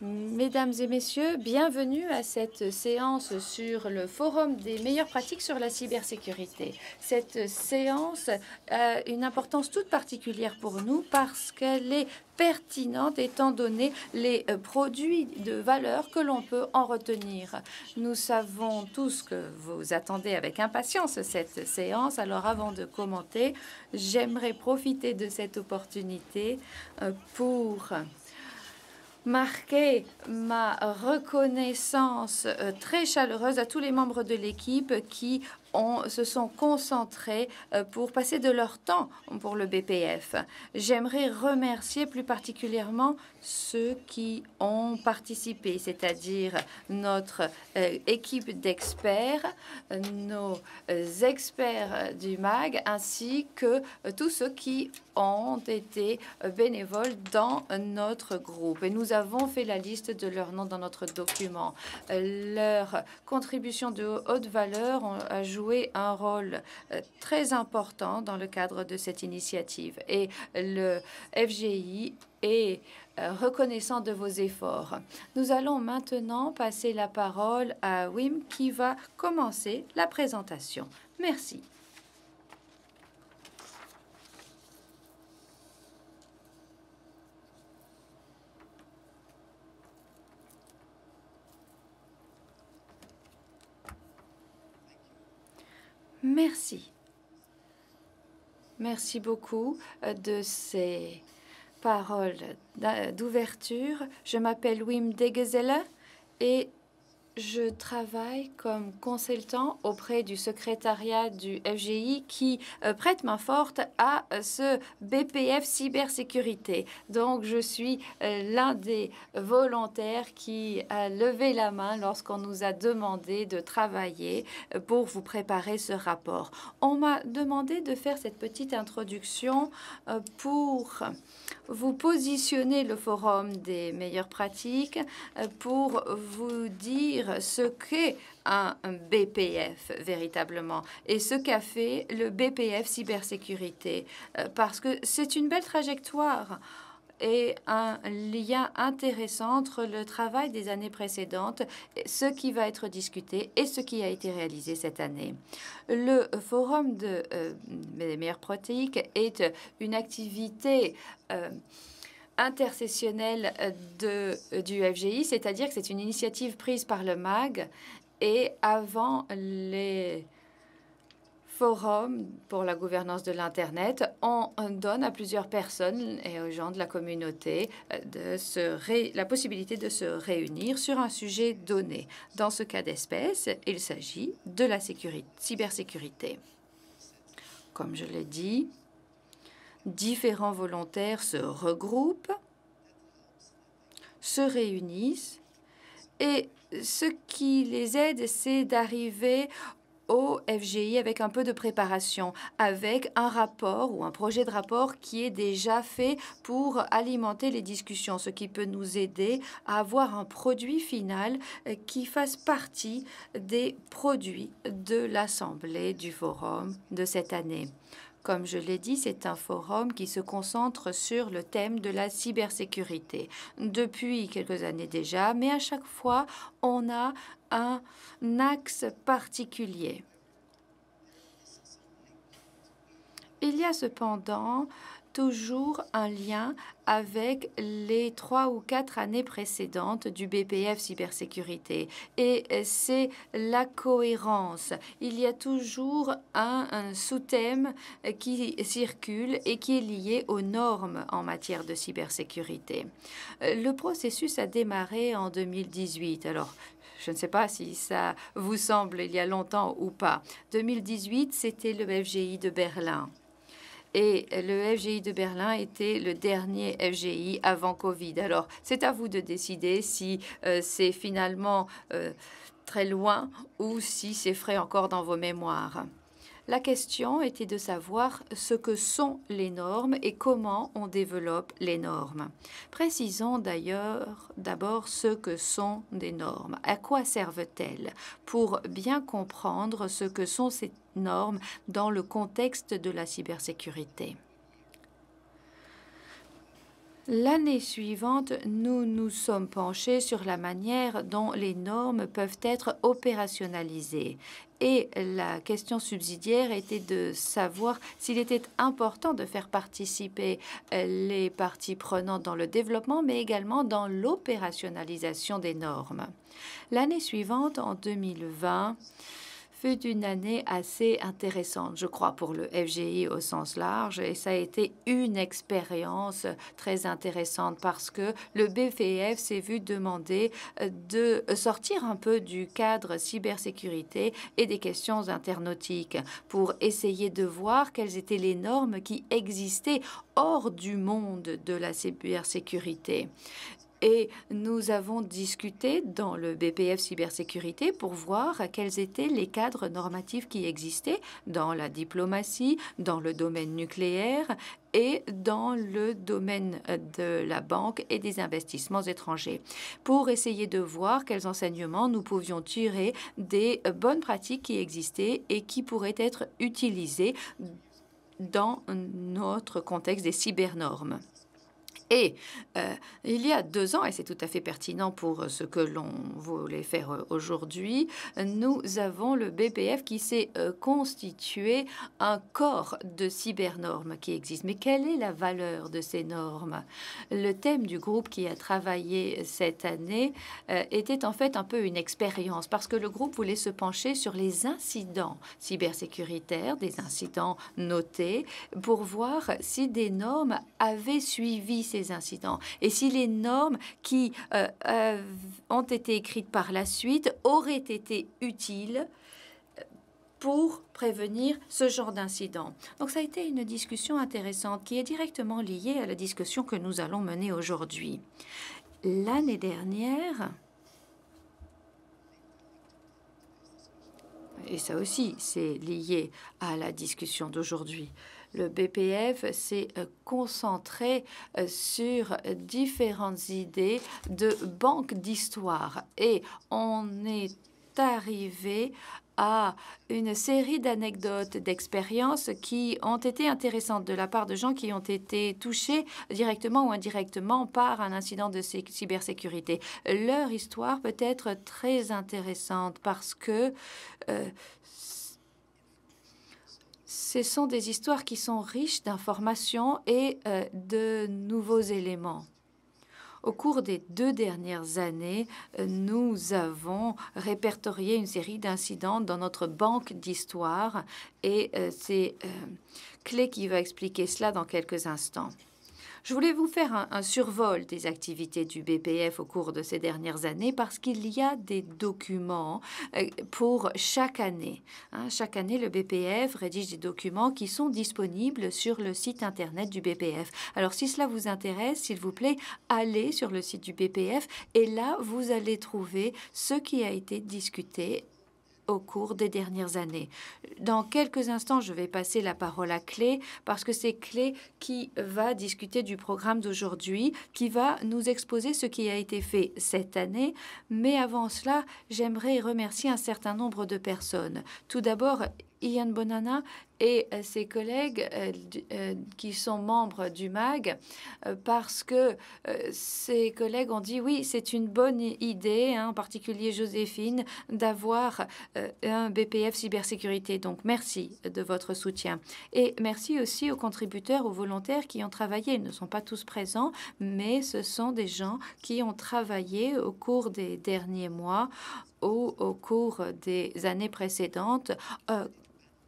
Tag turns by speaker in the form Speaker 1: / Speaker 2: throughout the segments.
Speaker 1: Mesdames et messieurs, bienvenue à cette séance sur le Forum des meilleures pratiques sur la cybersécurité. Cette séance a une importance toute particulière pour nous parce qu'elle est pertinente étant donné les euh, produits de valeur que l'on peut en retenir. Nous savons tous que vous attendez avec impatience cette séance, alors avant de commenter, j'aimerais profiter de cette opportunité euh, pour marquer ma reconnaissance euh, très chaleureuse à tous les membres de l'équipe qui ont, se sont concentrés euh, pour passer de leur temps pour le BPF. J'aimerais remercier plus particulièrement ceux qui ont participé, c'est-à-dire notre euh, équipe d'experts, nos experts du MAG, ainsi que tous ceux qui ont été euh, bénévoles dans euh, notre groupe et nous avons fait la liste de leurs noms dans notre document. Euh, leur contribution de haute valeur a joué un rôle très important dans le cadre de cette initiative et le FGI est reconnaissant de vos efforts. Nous allons maintenant passer la parole à Wim qui va commencer la présentation. Merci. Merci. Merci beaucoup euh, de ces paroles d'ouverture. Je m'appelle Wim Degesela et je travaille comme consultant auprès du secrétariat du FGI qui euh, prête main forte à euh, ce BPF cybersécurité. Donc, je suis euh, l'un des volontaires qui a levé la main lorsqu'on nous a demandé de travailler pour vous préparer ce rapport. On m'a demandé de faire cette petite introduction pour vous positionner le forum des meilleures pratiques, pour vous dire ce qu'est un BPF véritablement et ce qu'a fait le BPF cybersécurité, euh, parce que c'est une belle trajectoire et un lien intéressant entre le travail des années précédentes, ce qui va être discuté et ce qui a été réalisé cette année. Le forum de, euh, des meilleures protéiques est une activité euh, intercessionnelle euh, euh, du FGI, c'est-à-dire que c'est une initiative prise par le MAG et avant les forums pour la gouvernance de l'Internet, on donne à plusieurs personnes et aux gens de la communauté euh, la possibilité de se réunir sur un sujet donné. Dans ce cas d'espèce, il s'agit de la cybersécurité. Comme je l'ai dit, différents volontaires se regroupent, se réunissent et ce qui les aide, c'est d'arriver au FGI avec un peu de préparation, avec un rapport ou un projet de rapport qui est déjà fait pour alimenter les discussions, ce qui peut nous aider à avoir un produit final euh, qui fasse partie des produits de l'Assemblée du Forum de cette année. Comme je l'ai dit, c'est un forum qui se concentre sur le thème de la cybersécurité depuis quelques années déjà, mais à chaque fois, on a un axe particulier. Il y a cependant toujours un lien avec les trois ou quatre années précédentes du BPF cybersécurité. Et c'est la cohérence. Il y a toujours un, un sous-thème qui circule et qui est lié aux normes en matière de cybersécurité. Euh, le processus a démarré en 2018. Alors, je ne sais pas si ça vous semble il y a longtemps ou pas. 2018, c'était le FGI de Berlin et le FGI de Berlin était le dernier FGI avant Covid. Alors, c'est à vous de décider si euh, c'est finalement euh, très loin ou si c'est frais encore dans vos mémoires. La question était de savoir ce que sont les normes et comment on développe les normes. Précisons d'ailleurs d'abord ce que sont des normes. À quoi servent-elles Pour bien comprendre ce que sont ces normes dans le contexte de la cybersécurité. L'année suivante, nous nous sommes penchés sur la manière dont les normes peuvent être opérationnalisées et la question subsidiaire était de savoir s'il était important de faire participer euh, les parties prenantes dans le développement, mais également dans l'opérationnalisation des normes. L'année suivante, en 2020, fut une année assez intéressante, je crois, pour le FGI au sens large. Et ça a été une expérience très intéressante parce que le BFF e s'est vu demander euh, de sortir un peu du cadre cybersécurité et des questions internautiques pour essayer de voir quelles étaient les normes qui existaient hors du monde de la cybersécurité. Et nous avons discuté dans le BPF cybersécurité pour voir quels étaient les cadres normatifs qui existaient dans la diplomatie, dans le domaine nucléaire et dans le domaine de la banque et des investissements étrangers, pour essayer de voir quels enseignements nous pouvions tirer des bonnes pratiques qui existaient et qui pourraient être utilisées dans notre contexte des cybernormes. Et euh, il y a deux ans, et c'est tout à fait pertinent pour euh, ce que l'on voulait faire euh, aujourd'hui, nous avons le BPF qui s'est constitué un corps de cybernormes qui existe. Mais quelle est la valeur de ces normes Le thème du groupe qui a travaillé cette année était en fait un peu une expérience parce que le groupe voulait se pencher sur les incidents cybersécuritaires, des incidents notés, pour voir si des normes avaient suivi ces incidents et si les normes qui euh, euh, ont été écrites par la suite auraient été utiles euh, pour prévenir ce genre d'incident. Donc ça a été une discussion intéressante qui est directement liée à la discussion que nous allons mener aujourd'hui. L'année dernière, et ça aussi c'est lié à la discussion d'aujourd'hui, le BPF s'est euh, concentré euh, sur différentes idées de banque d'histoire et on est arrivé à une série d'anecdotes, d'expériences qui ont été intéressantes de la part de gens qui ont été touchés directement ou indirectement par un incident de cybersécurité. Leur histoire peut être très intéressante parce que euh, ce sont des histoires qui sont riches d'informations et euh, de nouveaux éléments. Au cours des deux dernières années, euh, nous avons répertorié une série d'incidents dans notre banque d'histoire et euh, c'est Clé qui va expliquer cela dans quelques instants. Je voulais vous faire un, survol des activités du BPF au cours de ces dernières années parce qu'il y a des documents euh, pour chaque année. Hein. chaque année, le BPF rédige des documents qui sont disponibles sur le site internet du BPF. Alors si cela vous intéresse, s'il vous plaît, allez sur le site du BPF et là, vous allez trouver ce qui a été discuté au cours des dernières années. Dans quelques instants, je vais passer la parole à Clé parce que c'est Clé qui va discuter du programme d'aujourd'hui, qui va nous exposer ce qui a été fait cette année. Mais avant cela, j'aimerais remercier un certain nombre de personnes. Tout d'abord, Ian Bonana et euh, ses collègues euh, euh, qui sont membres du MAG parce que ses collègues ont dit oui, c'est une bonne idée, hein, en particulier Joséphine, d'avoir un BPF cybersécurité. Donc merci de votre soutien. Et merci aussi aux contributeurs, aux volontaires qui ont travaillé. Ils ne sont pas tous présents, mais ce sont des gens qui ont travaillé au cours des derniers mois ou au cours des années précédentes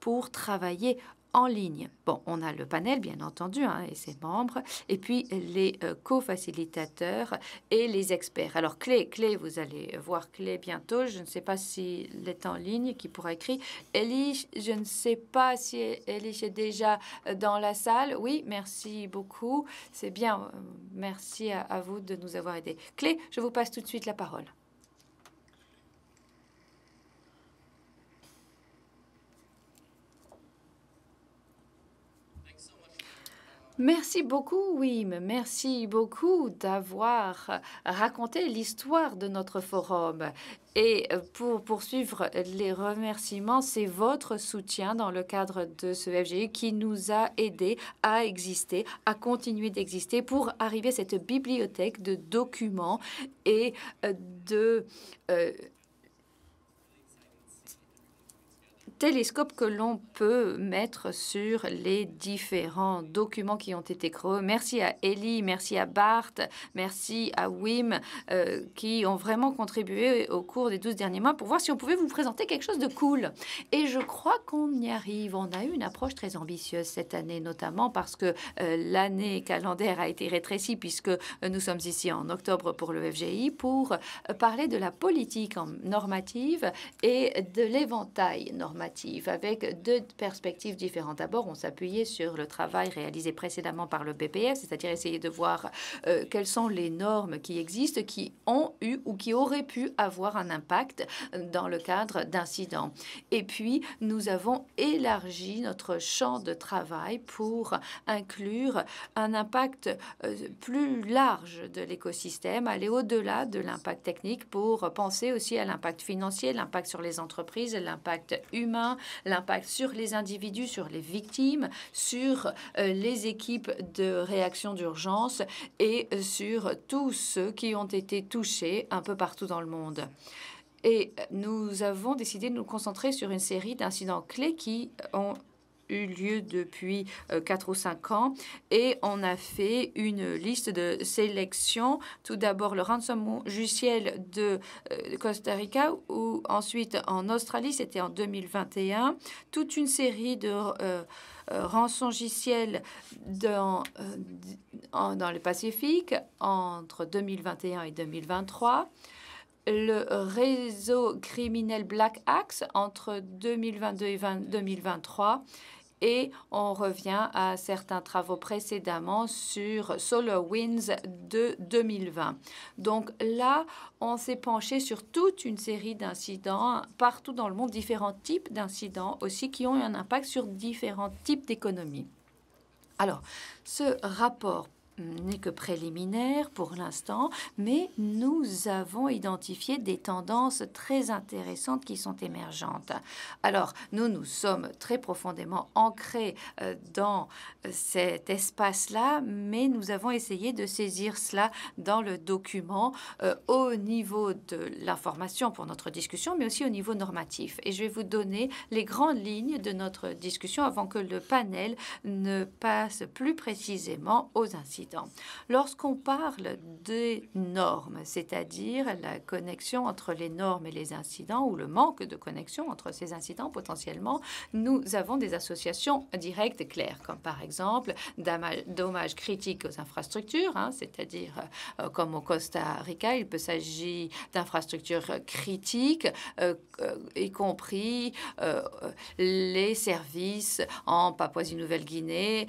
Speaker 1: pour travailler en ligne. Bon, on a le panel, bien entendu, hein, et ses membres, et puis les euh, co-facilitateurs et les experts. Alors, Clé, Clé, vous allez voir Clé bientôt. Je ne sais pas si elle est en ligne, qui pourra écrire. Elie, je ne sais pas si Elie est déjà euh, dans la salle. Oui, merci beaucoup. C'est bien. Merci à, à vous de nous avoir aidés. Clé, je vous passe tout de suite la parole. Merci beaucoup, Wim. Merci beaucoup d'avoir raconté l'histoire de notre forum. Et pour poursuivre les remerciements, c'est votre soutien dans le cadre de ce FGU qui nous a aidés à exister, à continuer d'exister pour arriver à cette bibliothèque de documents et de... Euh, télescope que l'on peut mettre sur les différents documents qui ont été créés. Merci à Ellie, merci à Bart, merci à Wim euh, qui ont vraiment contribué au cours des 12 derniers mois pour voir si on pouvait vous présenter quelque chose de cool. Et je crois qu'on y arrive. On a eu une approche très ambitieuse cette année, notamment parce que euh, l'année calendaire a été rétrécie puisque nous sommes ici en octobre pour le FGI pour euh, parler de la politique normative et de l'éventail normatif avec deux perspectives différentes. D'abord, on s'appuyait sur le travail réalisé précédemment par le BPF, c'est-à-dire essayer de voir euh, quelles sont les normes qui existent, qui ont eu ou qui auraient pu avoir un impact euh, dans le cadre d'incidents. Et puis, nous avons élargi notre champ de travail pour inclure un impact euh, plus large de l'écosystème, aller au-delà de l'impact technique pour penser aussi à l'impact financier, l'impact sur les entreprises, l'impact humain l'impact sur les individus, sur les victimes, sur euh, les équipes de réaction d'urgence et euh, sur tous ceux qui ont été touchés un peu partout dans le monde. Et euh, nous avons décidé de nous concentrer sur une série d'incidents clés qui ont eu lieu depuis euh, quatre ou cinq ans et on a fait une liste de sélections Tout d'abord le ransom judiciaire de euh, Costa Rica ou ensuite en Australie, c'était en 2021, toute une série de euh, rançons logiciels dans, dans le Pacifique entre 2021 et 2023 le réseau criminel Black Axe entre 2022 et 2023 et on revient à certains travaux précédemment sur Winds de 2020. Donc là, on s'est penché sur toute une série d'incidents partout dans le monde, différents types d'incidents aussi qui ont un impact sur différents types d'économies. Alors, ce rapport Mm, n'est que préliminaire pour l'instant, mais nous avons identifié des tendances très intéressantes qui sont émergentes. Alors, nous nous sommes très profondément ancrés euh, dans euh, cet espace-là, mais nous avons essayé de saisir cela dans le document euh, au niveau de l'information pour notre discussion, mais aussi au niveau normatif. Et je vais vous donner les grandes lignes de notre discussion avant que le panel ne passe plus précisément aux incidents Lorsqu'on parle des normes, c'est-à-dire la connexion entre les normes et les incidents ou le manque de connexion entre ces incidents potentiellement, nous avons des associations directes claires, comme par exemple dommages critiques aux infrastructures, hein, c'est-à-dire euh, comme au Costa Rica, il peut s'agir d'infrastructures critiques, euh, euh, y compris les services en Papouasie-Nouvelle-Guinée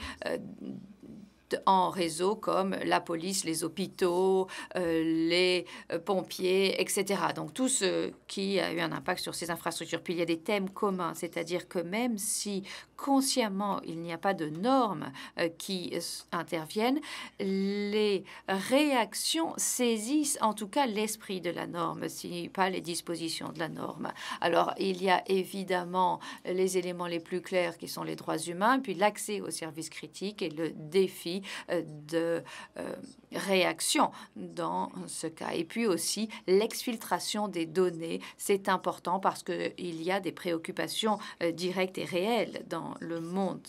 Speaker 1: en réseau comme la police, les hôpitaux, euh, les euh, pompiers, etc. Donc tout ce qui a eu un impact sur ces infrastructures. Puis il y a des thèmes communs, c'est-à-dire que même si consciemment il n'y a pas de normes euh, qui interviennent, les réactions saisissent en tout cas l'esprit de la norme, si pas les dispositions de la norme. Alors il y a évidemment les éléments les plus clairs qui sont les droits humains, puis l'accès aux services critiques et le défi euh, de euh, réaction dans ce cas. Et puis aussi l'exfiltration des données, c'est important parce qu'il y a des préoccupations directes et réelles dans le monde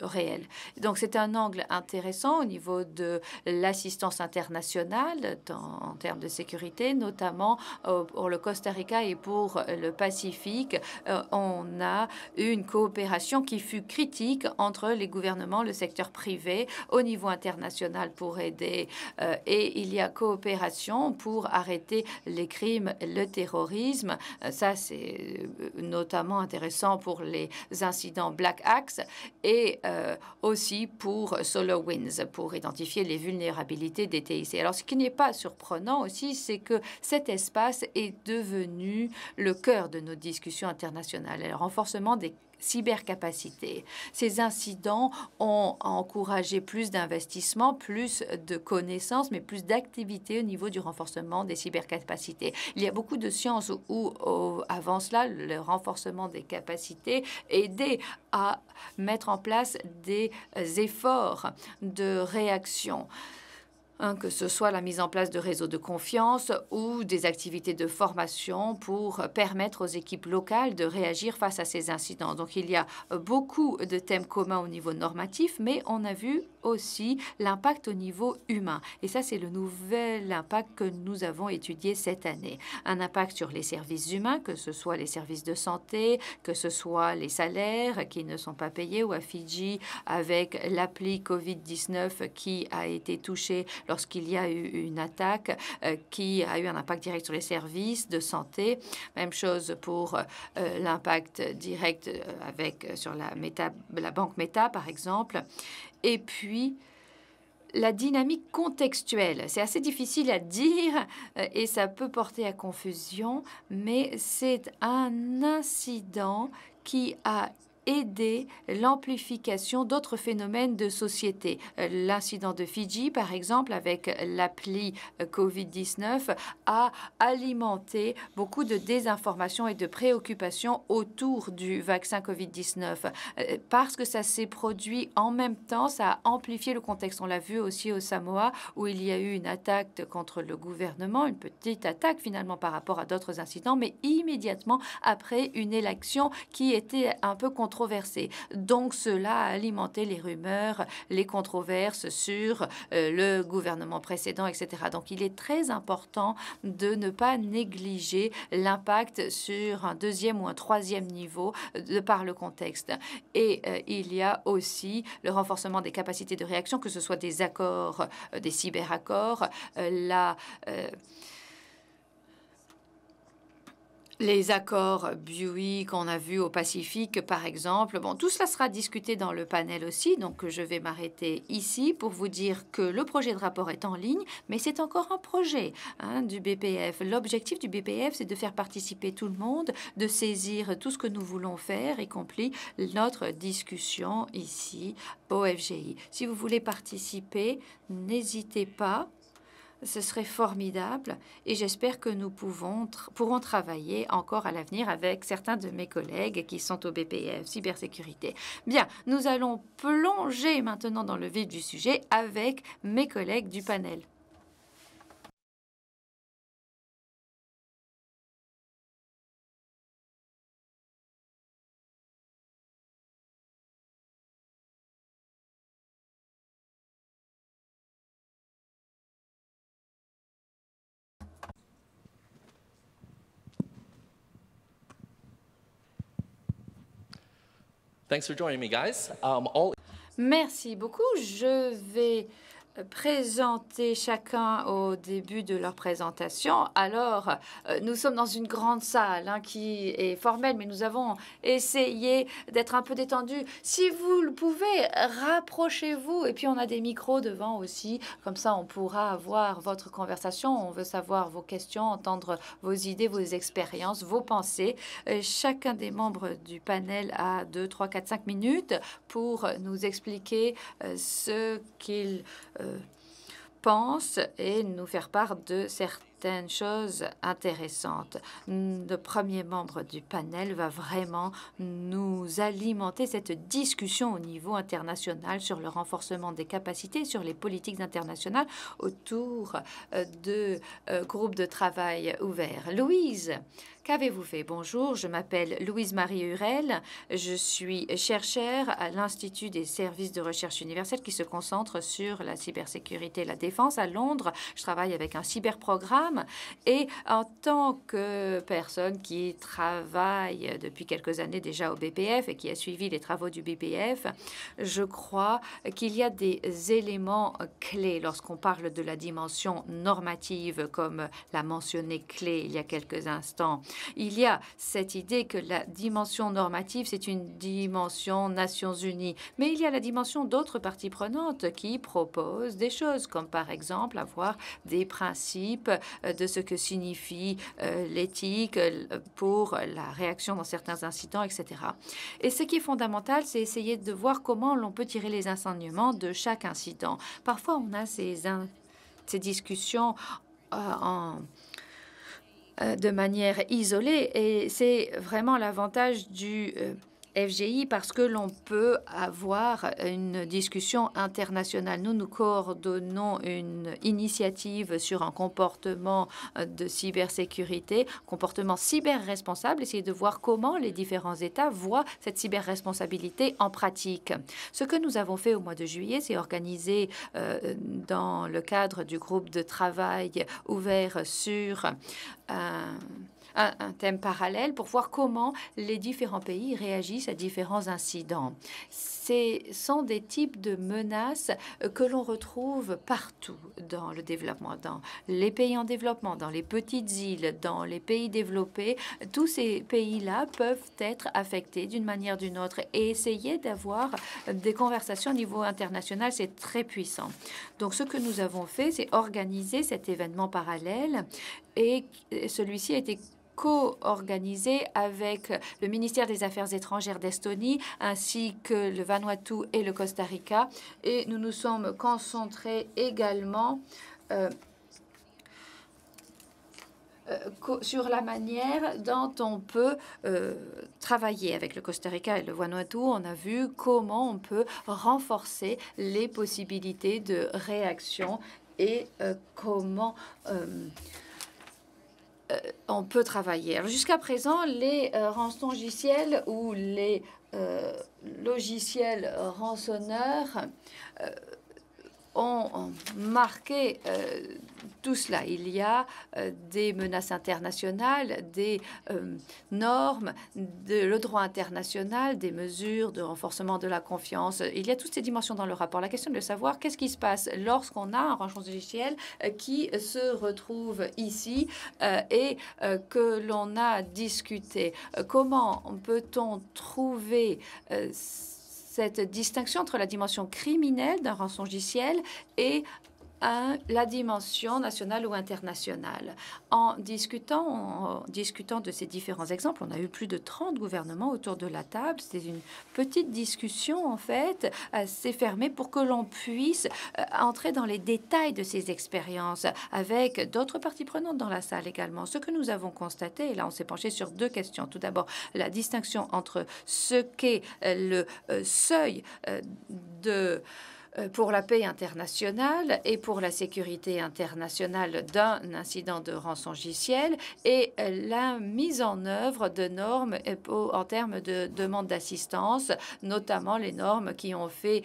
Speaker 1: réel. Donc c'est un angle intéressant au niveau de l'assistance internationale en termes de sécurité, notamment euh, pour le Costa Rica et pour le Pacifique. Euh, on a une coopération qui fut critique entre les gouvernements, le secteur privé au niveau international pour aider euh, et il y a coopération pour arrêter les crimes, le terrorisme. ça c'est notamment intéressant pour les incidents Black Axe et euh, aussi pour SolarWinds, pour identifier les vulnérabilités des TIC. Alors, ce qui n'est pas surprenant aussi, c'est que cet espace est devenu le cœur de nos discussions internationales. le renforcement des cybercapacité. Ces incidents ont encouragé plus d'investissements, plus de connaissances, mais plus d'activités au niveau du renforcement des cybercapacités. Il y a beaucoup de sciences où, où, avant cela, le renforcement des capacités aidait à mettre en place des efforts de réaction. Hein, que ce soit la mise en place de réseaux de confiance ou des activités de formation pour permettre aux équipes locales de réagir face à ces incidents. Donc il y a beaucoup de thèmes communs au niveau normatif, mais on a vu aussi l'impact au niveau humain. Et ça, c'est le nouvel impact que nous avons étudié cette année. Un impact sur les services humains, que ce soit les services de santé, que ce soit les salaires qui ne sont pas payés, ou à Fidji, avec l'appli COVID-19 qui a été touchée lorsqu'il y a eu une attaque euh, qui a eu un impact direct sur les services de santé. Même chose pour euh, l'impact direct euh, avec sur la, méta, la banque Meta, par exemple. Et puis, la dynamique contextuelle. C'est assez difficile à dire et ça peut porter à confusion, mais c'est un incident qui a aider l'amplification d'autres phénomènes de société. Euh, l'incident de Fidji, par exemple, avec l'appli euh, Covid-19, a alimenté beaucoup de désinformation et de préoccupations autour du vaccin Covid-19. Euh, parce que ça s'est produit en même temps, ça a amplifié le contexte. On l'a vu aussi au Samoa, où il y a eu une attaque contre le gouvernement, une petite attaque finalement par rapport à d'autres incidents, mais immédiatement après une élection qui était un peu contre donc cela a alimenté les rumeurs, les controverses sur euh, le gouvernement précédent, etc. Donc il est très important de ne pas négliger l'impact sur un deuxième ou un troisième niveau euh, de par le contexte. Et euh, il y a aussi le renforcement des capacités de réaction, que ce soit des accords, des cyberaccords, la les accords BUI qu'on a vus au Pacifique, par exemple. Bon, tout cela sera discuté dans le panel aussi, donc je vais m'arrêter ici pour vous dire que le projet de rapport est en ligne, mais c'est encore un projet hein, du BPF. L'objectif du BPF, c'est de faire participer tout le monde, de saisir tout ce que nous voulons faire, y compris notre discussion ici au FGI. Si vous voulez participer, n'hésitez pas ce serait formidable et j'espère que nous pourrons travailler encore à l'avenir avec certains de mes collègues qui sont au BPF, cybersécurité. Bien, nous allons plonger maintenant dans le vif du sujet avec mes collègues du panel.
Speaker 2: Thanks for joining me, guys.
Speaker 1: Um, all... Merci beaucoup. Je vais Présenter chacun au début de leur présentation. Alors, euh, nous sommes dans une grande salle hein, qui est formelle, mais nous avons essayé d'être un peu détendus. Si vous le pouvez, rapprochez-vous. Et puis, on a des micros devant aussi. Comme ça, on pourra avoir votre conversation. On veut savoir vos questions, entendre vos idées, vos expériences, vos pensées. Euh, chacun des membres du panel a 2, 3, 4, 5 minutes pour nous expliquer euh, ce qu'il... Euh, pense et nous faire part de certains certaines choses intéressantes. Le premier membre du panel va vraiment nous alimenter cette discussion au niveau international sur le renforcement des capacités, sur les politiques internationales autour euh, de euh, groupes de travail ouverts. Louise, qu'avez-vous fait Bonjour, je m'appelle Louise-Marie Hurel, je suis chercheure à l'Institut des services de recherche universelle qui se concentre sur la cybersécurité et la défense à Londres. Je travaille avec un cyberprogramme et en tant que personne qui travaille depuis quelques années déjà au BPF et qui a suivi les travaux du BPF, je crois qu'il y a des éléments clés lorsqu'on parle de la dimension normative, comme l'a mentionné Clé il y a quelques instants. Il y a cette idée que la dimension normative, c'est une dimension Nations Unies, mais il y a la dimension d'autres parties prenantes qui proposent des choses, comme par exemple avoir des principes euh, de ce que signifie euh, l'éthique euh, pour la réaction dans certains incidents, etc. Et ce qui est fondamental, c'est essayer de voir comment l'on peut tirer les enseignements de chaque incident. Parfois, on a ces, discussions de manière isolée. Et c'est vraiment l'avantage du FGI parce que l'on peut avoir une discussion internationale. Nous, nous coordonnons une initiative sur un comportement de cybersécurité, comportement cyber-responsable, essayer de voir comment les différents États voient cette cyber-responsabilité en pratique. Ce que nous avons fait au mois de juillet, c'est organiser euh, dans le cadre du groupe de travail ouvert sur... Euh, un, thème parallèle pour voir comment les différents pays réagissent à différents incidents. Ce sont des types de menaces euh, que l'on retrouve partout dans le développement, dans les pays en développement, dans les petites îles, dans les pays développés. Tous ces pays-là peuvent être affectés d'une manière ou d'une autre et essayer d'avoir des conversations au niveau international, c'est très puissant. Donc ce que nous avons fait, c'est organiser cet événement parallèle et celui-ci a été co-organisé avec le ministère des Affaires étrangères d'Estonie ainsi que le Vanuatu et le Costa Rica. Et nous nous sommes concentrés également euh, euh, sur la manière dont on peut euh, travailler avec le Costa Rica et le Vanuatu. On a vu comment on peut renforcer les possibilités de réaction et comment euh, on peut travailler. Jusqu'à présent, les euh, rançons ou les euh, logiciels rançonneurs ont marqué euh, tout cela. Il y a euh, des menaces internationales, des euh, normes, de, le droit international, des mesures de renforcement de la confiance. Il y a toutes ces dimensions dans le rapport. La question est de savoir qu'est-ce qui se passe lorsqu'on a un rangement logiciel qui se retrouve ici et que l'on a discuté. Comment peut-on trouver cette distinction entre la dimension criminelle d'un rançongiciel et à la dimension nationale ou internationale. En discutant, discutant de ces différents exemples, on a eu plus de 30 gouvernements autour de la table. C'était une petite discussion, en fait, assez fermée pour que l'on puisse euh, entrer dans les détails de ces expériences avec d'autres parties prenantes dans la salle également. Ce que nous avons constaté, et là, on s'est penché sur deux questions. Tout d'abord, la distinction entre ce qu'est euh, le euh, seuil de euh, pour la paix internationale et pour la sécurité internationale d'un incident de rançongiciel et euh, la mise en œuvre de normes euh, en termes de demande d'assistance, notamment les normes qui ont fait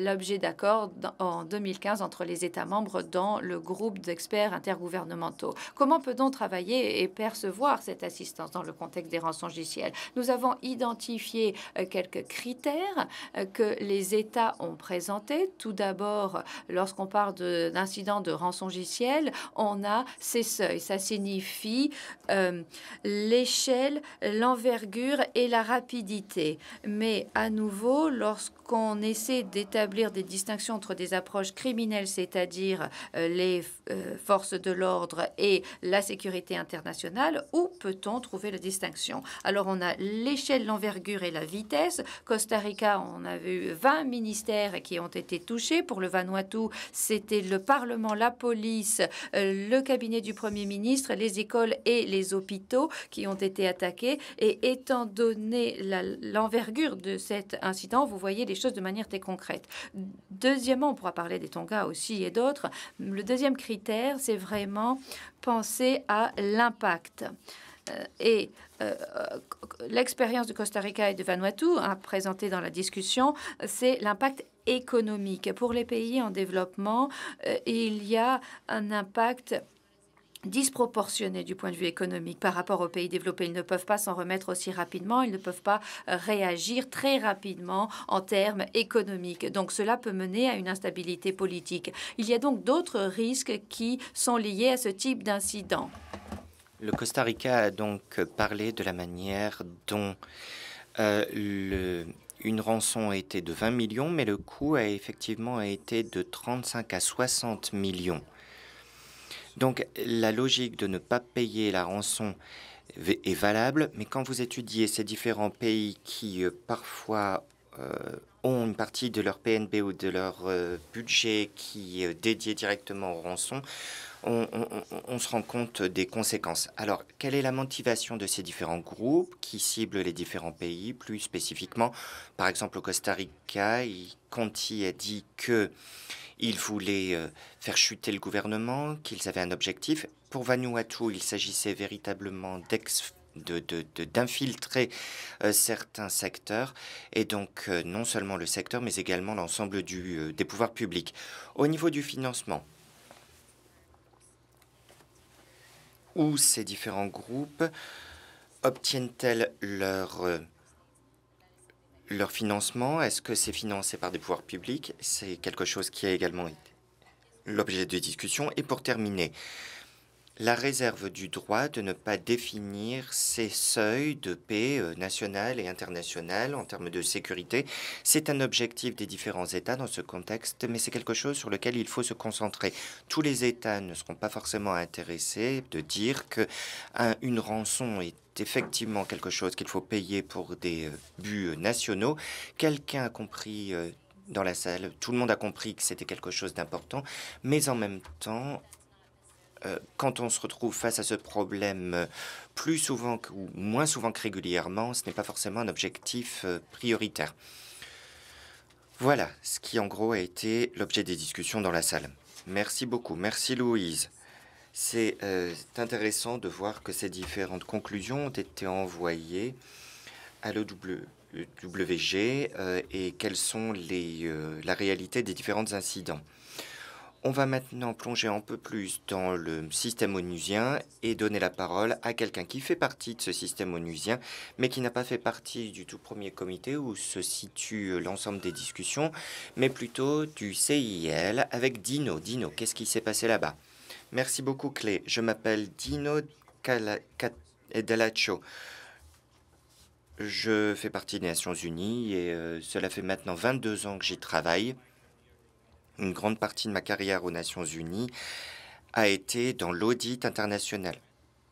Speaker 1: l'objet d'accords en 2015 entre les États membres dans le groupe d'experts intergouvernementaux. Comment peut-on travailler et percevoir cette assistance dans le contexte des rançongiciels Nous avons identifié quelques critères que les États ont présentés tout d'abord, lorsqu'on parle d'incidents de, de rançongiciel, on a ces seuils. Ça signifie euh, l'échelle, l'envergure et la rapidité. Mais à nouveau, lorsqu'on essaie d'établir des distinctions entre des approches criminelles, c'est-à-dire euh, les euh, forces de l'ordre et la sécurité internationale, où peut-on trouver la distinction Alors on a l'échelle, l'envergure et la vitesse. Costa Rica, on a vu 20 ministères qui ont été touchés. Pour le Vanuatu, c'était le Parlement, la police, euh, le cabinet du Premier ministre, les écoles et les hôpitaux qui ont été attaqués. Et étant donné l'envergure de cet incident, vous voyez les choses de manière très concrète. Deuxièmement, on pourra parler des Tonga aussi et d'autres. Le deuxième critère, c'est vraiment penser à l'impact. Euh, et euh, l'expérience de Costa Rica et de Vanuatu, hein, présentée dans la discussion, c'est l'impact économique. Pour les pays en développement, euh, il y a un impact disproportionné du point de vue économique par rapport aux pays développés. Ils ne peuvent pas s'en remettre aussi rapidement, ils ne peuvent pas réagir très rapidement en termes économiques. Donc cela peut mener à une instabilité politique. Il y a donc d'autres risques qui sont liés à ce type d'incident.
Speaker 3: Le Costa Rica a donc parlé de la manière dont euh, le une rançon a été de 20 millions, mais le coût a effectivement été de 35 à 60 millions. Donc la logique de ne pas payer la rançon est valable, mais quand vous étudiez ces différents pays qui euh, parfois euh, ont une partie de leur PNB ou de leur euh, budget qui est dédié directement aux rançons, on, se rend compte des conséquences. Alors, quelle est la motivation de ces différents groupes qui ciblent les différents pays plus spécifiquement Par exemple, au Costa Rica, Conti a dit que il voulait euh, faire chuter le gouvernement, qu'ils avaient un objectif. Pour Vanuatu, il s'agissait véritablement d'infiltrer euh, certains secteurs, et donc euh, non seulement le secteur, mais également l'ensemble des pouvoirs publics. Au niveau du financement, où ces différents groupes obtiennent-elles leur, euh, leur financement Est-ce que c'est financé par des pouvoirs publics C'est quelque chose qui a également l'objet de discussion. Et pour terminer, la réserve du droit de ne pas définir ses seuils de paix euh, nationale et internationale en termes de sécurité. C'est un objectif des différents États dans ce contexte, mais c'est quelque chose sur lequel il faut se concentrer. Tous les États ne seront pas forcément intéressés de dire qu'une rançon est effectivement quelque chose qu'il faut payer pour des euh, buts euh, nationaux. Quelqu'un a compris dans la salle. Tout le monde a compris que c'était quelque chose d'important, mais en même temps, euh, quand on se retrouve face à ce problème euh, plus souvent ou moins souvent que régulièrement, ce n'est pas forcément un objectif euh, prioritaire. Voilà ce qui en gros a été l'objet des discussions dans la salle. Merci beaucoup, merci Louise. C'est intéressant de voir que ces différentes conclusions ont été envoyées à l'OWG et quelles sont la réalité des différents incidents. On va maintenant plonger un peu plus dans le système onusien et donner la parole à quelqu'un qui fait partie de ce système onusien, mais qui n'a pas fait partie du tout premier comité où se situe l'ensemble des discussions, mais plutôt du CIL avec Dino. Dino, qu'est-ce qui s'est passé là-bas Merci beaucoup, Clé. Je m'appelle Dino Dallaccio. Je fais partie des Nations Unies et euh, cela fait maintenant 22 ans que j'y travaille une grande partie de ma carrière aux Nations Unies a été dans l'audit international.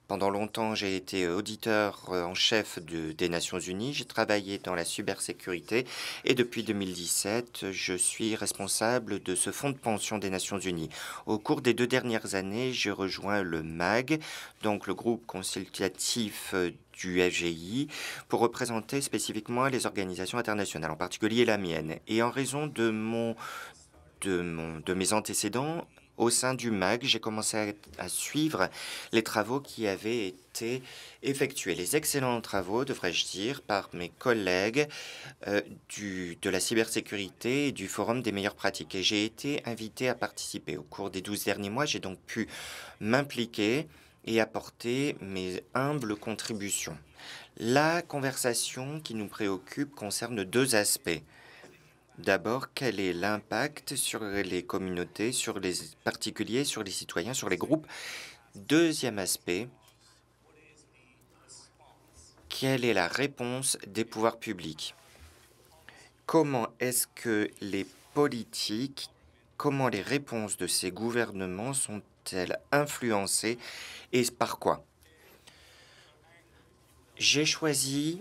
Speaker 3: Pendant longtemps, j'ai été auditeur euh, en chef des Nations Unies. J'ai travaillé dans la cybersécurité et depuis 2017, je suis responsable de ce fonds de pension des Nations Unies. Au cours des deux dernières années, j'ai rejoint le MAG, donc le groupe consultatif euh, du FGI pour représenter spécifiquement les organisations internationales, en particulier la mienne. Et en raison de mon de, mes antécédents, au sein du MAG, j'ai commencé à, suivre les travaux qui avaient été effectués, les excellents travaux, devrais-je dire, par mes collègues euh, de la cybersécurité et du Forum des meilleures pratiques. Et j'ai été invité à participer. Au cours des 12 derniers mois, j'ai donc pu m'impliquer et apporter mes humbles contributions. La conversation qui nous préoccupe concerne deux aspects. D'abord, quel est l'impact sur les communautés, sur les particuliers, sur les citoyens, sur les groupes Deuxième aspect, quelle est la réponse des pouvoirs publics Comment est-ce que les politiques, comment les réponses de ces gouvernements sont-elles influencées et par quoi J'ai choisi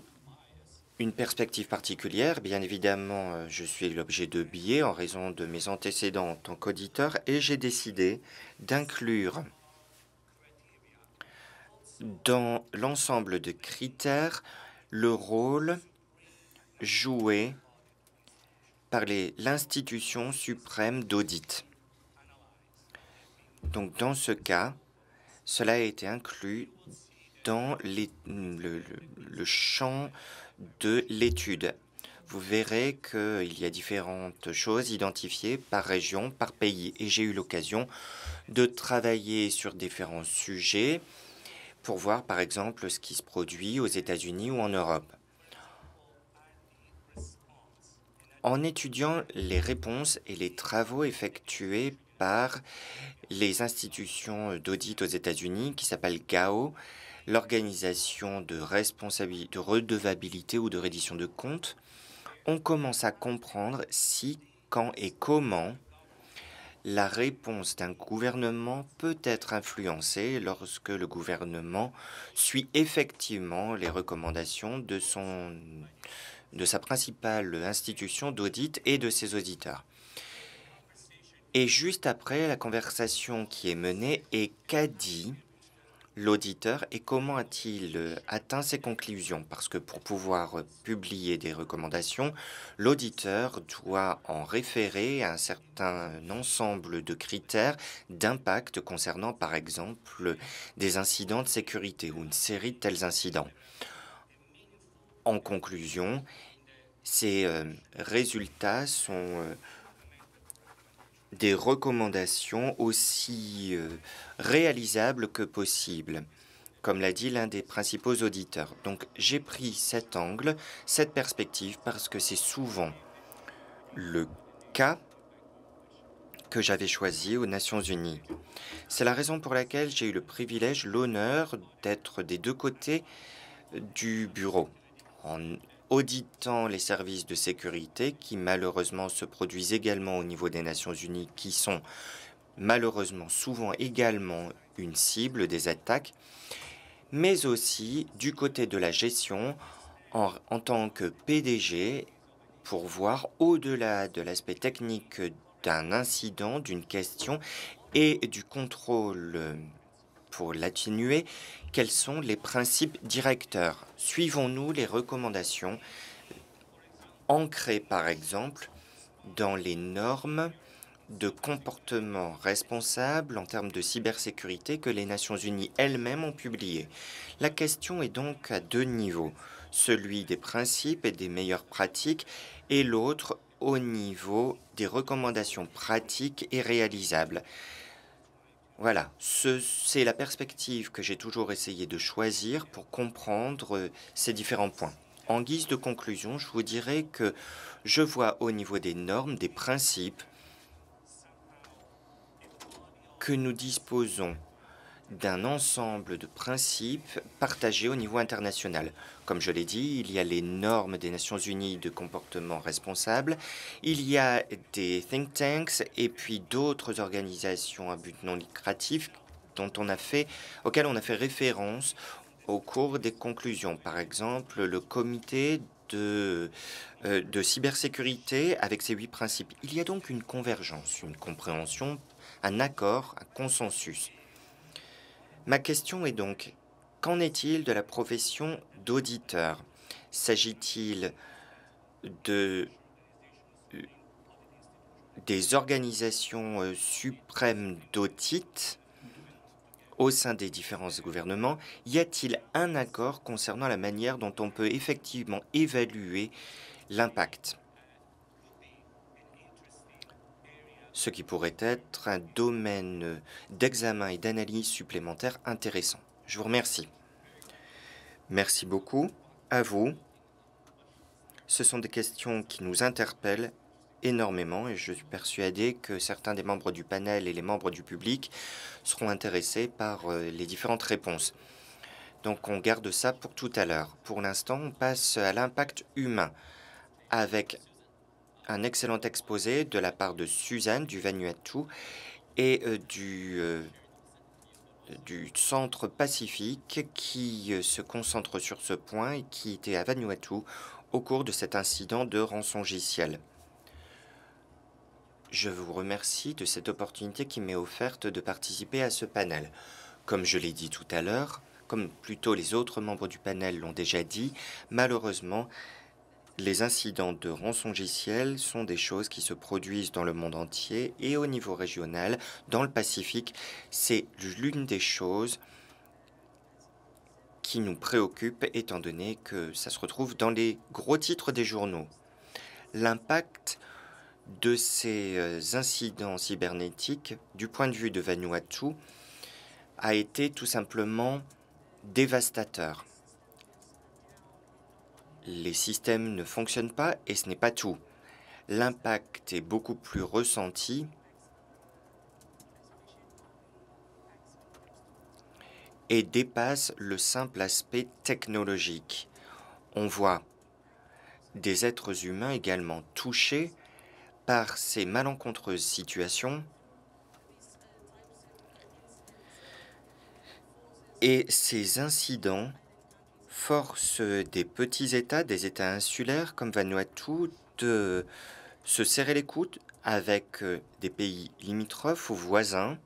Speaker 3: une perspective particulière, bien évidemment, euh, je suis l'objet de billets en raison de mes antécédents en tant qu'auditeur et j'ai décidé d'inclure dans l'ensemble de critères le rôle joué par l'institution suprême d'audit. Donc dans ce cas, cela a été inclus dans le, le champ de l'étude. Vous verrez qu'il y a différentes choses identifiées par région, par pays. Et j'ai eu l'occasion de travailler sur différents sujets pour voir par exemple ce qui se produit aux États-Unis ou en Europe. En étudiant les réponses et les travaux effectués par les institutions d'audit aux États-Unis qui s'appellent GAO, l'organisation de, de redevabilité ou de reddition de comptes, on commence à comprendre si, quand et comment la réponse d'un gouvernement peut être influencée lorsque le gouvernement suit effectivement les recommandations de, son, de sa principale institution d'audit et de ses auditeurs. Et juste après, la conversation qui est menée est qu'a dit l'auditeur et comment a-t-il euh, atteint ses conclusions Parce que pour pouvoir euh, publier des recommandations, l'auditeur doit en référer à un certain ensemble de critères d'impact concernant par exemple des incidents de sécurité ou une série de tels incidents. En conclusion, ces euh, résultats sont des recommandations aussi euh, réalisables que possible, comme l'a dit l'un des principaux auditeurs. Donc j'ai pris cet angle, cette perspective, parce que c'est souvent le cas que j'avais choisi aux Nations Unies. C'est la raison pour laquelle j'ai eu le privilège, l'honneur d'être des deux côtés du bureau, en auditant les services de sécurité qui malheureusement se produisent également au niveau des Nations Unies, qui sont malheureusement souvent également une cible des attaques, mais aussi du côté de la gestion en, en tant que PDG pour voir au-delà de l'aspect technique d'un incident, d'une question et du contrôle pour l'atténuer, quels sont les principes directeurs Suivons-nous les recommandations ancrées, par exemple, dans les normes de comportement responsable en termes de cybersécurité que les Nations Unies elles-mêmes ont publiées. La question est donc à deux niveaux, celui des principes et des meilleures pratiques et l'autre au niveau des recommandations pratiques et réalisables. Voilà, c'est la perspective que j'ai toujours essayé de choisir pour comprendre euh, ces différents points. En guise de conclusion, je vous dirais que je vois au niveau des normes, des principes, que nous disposons d'un ensemble de principes partagés au niveau international. Comme je l'ai dit, il y a les normes des Nations Unies de comportement responsable, il y a des think tanks et puis d'autres organisations à but non lucratif dont on a fait, auxquelles on a fait référence au cours des conclusions. Par exemple, le comité de, euh, de cybersécurité avec ses huit principes. Il y a donc une convergence, une compréhension, un accord, un consensus. Ma question est donc, qu'en est-il de la profession d'auditeur S'agit-il de euh, des organisations euh, suprêmes d'audit au sein des différents gouvernements, y a-t-il un accord concernant la manière dont on peut effectivement évaluer l'impact ce qui pourrait être un domaine d'examen et d'analyse supplémentaire intéressant. Je vous remercie. Merci beaucoup à vous. Ce sont des questions qui nous interpellent énormément et je suis persuadé que certains des membres du panel et les membres du public seront intéressés par euh, les différentes réponses. Donc on garde ça pour tout à l'heure. Pour l'instant, on passe à l'impact humain avec un excellent exposé de la part de Suzanne du Vanuatu et euh, du, euh, du Centre Pacifique qui euh, se concentre sur ce point et qui était à Vanuatu au cours de cet incident de rançongiciel. Je vous remercie de cette opportunité qui m'est offerte de participer à ce panel. Comme je l'ai dit tout à l'heure, comme plutôt les autres membres du panel l'ont déjà dit, malheureusement, les incidents de rançongiciel sont des choses qui se produisent dans le monde entier et au niveau régional, dans le Pacifique. C'est l'une des choses qui nous préoccupe étant donné que ça se retrouve dans les gros titres des journaux. L'impact de ces euh, incidents cybernétiques du point de vue de Vanuatu a été tout simplement dévastateur les systèmes ne fonctionnent pas et ce n'est pas tout. L'impact est beaucoup plus ressenti et dépasse le simple aspect technologique. On voit des êtres humains également touchés par ces malencontreuses situations et ces incidents force des petits États, des États insulaires comme Vanuatu, de se serrer les coudes avec euh, des pays limitrophes ou voisins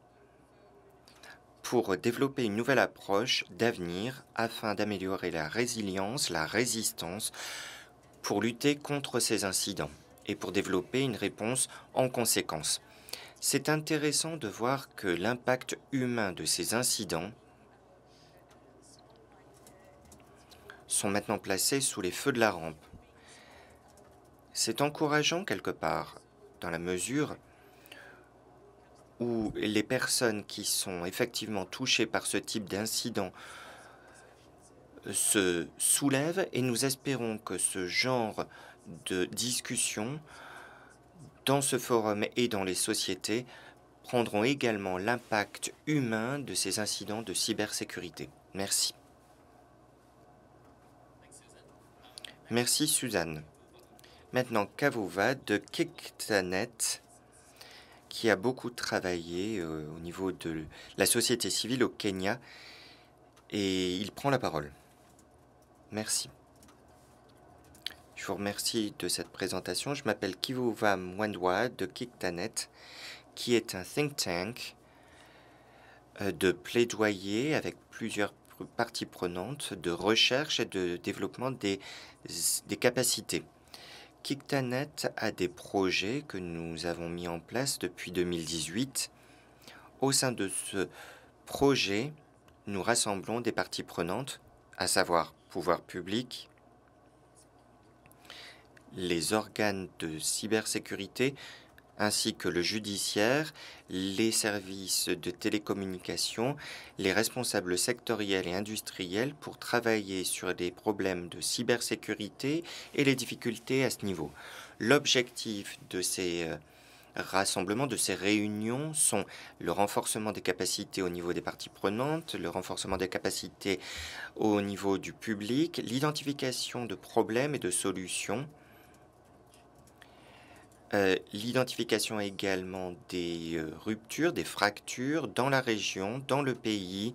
Speaker 3: pour développer une nouvelle approche d'avenir afin d'améliorer la résilience, la résistance, pour lutter contre ces incidents et pour développer une réponse en conséquence. C'est intéressant de voir que l'impact humain de ces incidents sont maintenant placés sous les feux de la rampe. C'est encourageant quelque part, dans la mesure où les personnes qui sont effectivement touchées par ce type d'incident se soulèvent et nous espérons que ce genre de discussion dans ce forum et dans les sociétés prendront également l'impact humain de ces incidents de cybersécurité. Merci. Merci Suzanne. Maintenant, Kavuva de Kiktanet, qui a beaucoup travaillé euh, au niveau de la société civile au Kenya, et il prend la parole. Merci. Je vous remercie de cette présentation. Je m'appelle Kivuva Mwandwa de Kiktanet, qui est un think tank euh, de plaidoyer avec plusieurs parties prenantes de recherche et de développement des des capacités. Kictanet a des projets que nous avons mis en place depuis 2018. Au sein de ce projet, nous rassemblons des parties prenantes, à savoir pouvoir public, les organes de cybersécurité, ainsi que le judiciaire, les services de télécommunication, les responsables sectoriels et industriels pour travailler sur des problèmes de cybersécurité et les difficultés à ce niveau. L'objectif de ces euh, rassemblements, de ces réunions sont le renforcement des capacités au niveau des parties prenantes, le renforcement des capacités au niveau du public, l'identification de problèmes et de solutions, euh, l'identification également des euh, ruptures, des fractures dans la région, dans le pays,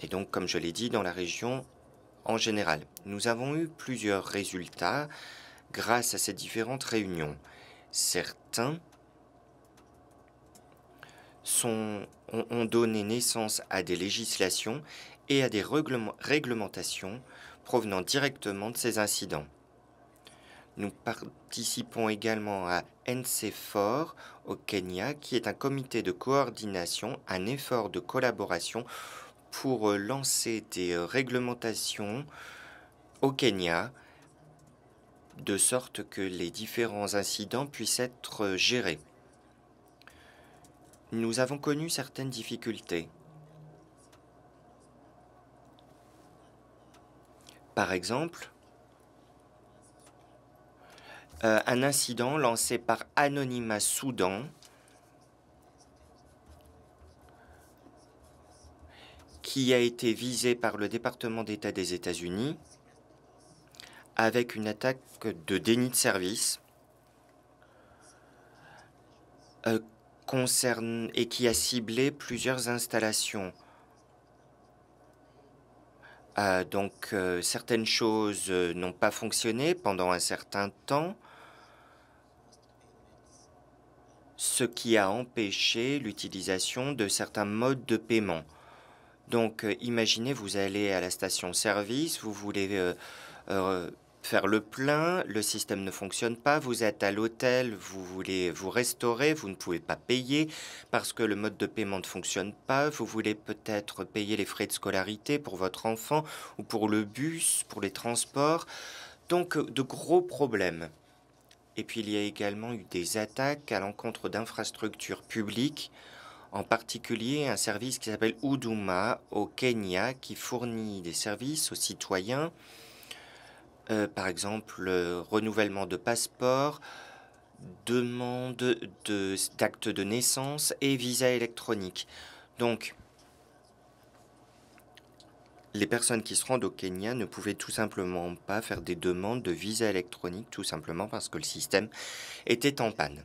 Speaker 3: et donc comme je l'ai dit, dans la région en général. Nous avons eu plusieurs résultats grâce à ces différentes réunions. Certains ont donné naissance à des législations et à des réglementations provenant directement de ces incidents. Nous participons également à NC4 au Kenya, qui est un comité de coordination, un effort de collaboration pour lancer des réglementations au Kenya, de sorte que les différents incidents puissent être gérés. Nous avons connu certaines difficultés. Par exemple, euh, un incident lancé par Anonymous Soudan qui a été visé par le département d'État des États-Unis avec une attaque de déni de service euh, et qui a ciblé plusieurs installations. Euh, donc certaines choses n'ont pas fonctionné pendant un certain temps. ce qui a empêché l'utilisation de certains modes de paiement. Donc euh, imaginez, vous allez à la station-service, vous voulez euh, euh, faire le plein, le système ne fonctionne pas, vous êtes à l'hôtel, vous voulez vous restaurer, vous ne pouvez pas payer parce que le mode de paiement ne fonctionne pas, vous voulez peut-être payer les frais de scolarité pour votre enfant ou pour le bus, pour les transports. Donc de gros problèmes. Et puis il y a également eu des attaques à l'encontre d'infrastructures publiques, en particulier un service qui s'appelle Uduma au Kenya, qui fournit des services aux citoyens, euh, par exemple euh, renouvellement de passeport, demande d'actes de, de naissance et visa électronique. Donc, les personnes qui se rendent au Kenya ne pouvaient tout simplement pas faire des demandes de visa électronique, tout simplement parce que le système était en panne.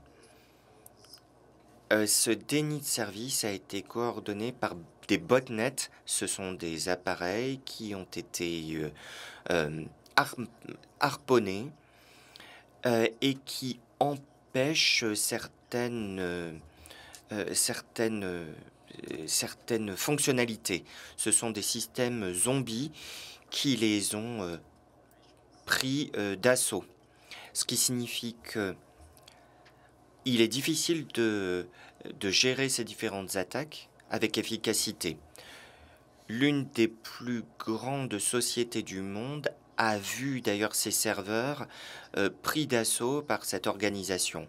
Speaker 3: Euh, ce déni de service a été coordonné par des botnets. Ce sont des appareils qui ont été euh, euh, harponnés et qui empêchent certaines, certaines euh, certaines fonctionnalités. Ce sont des systèmes zombies qui les ont euh, pris euh, d'assaut. Ce qui signifie qu'il est difficile de, gérer ces différentes attaques avec efficacité. L'une des plus grandes sociétés du monde a vu d'ailleurs ses serveurs pris d'assaut par cette organisation.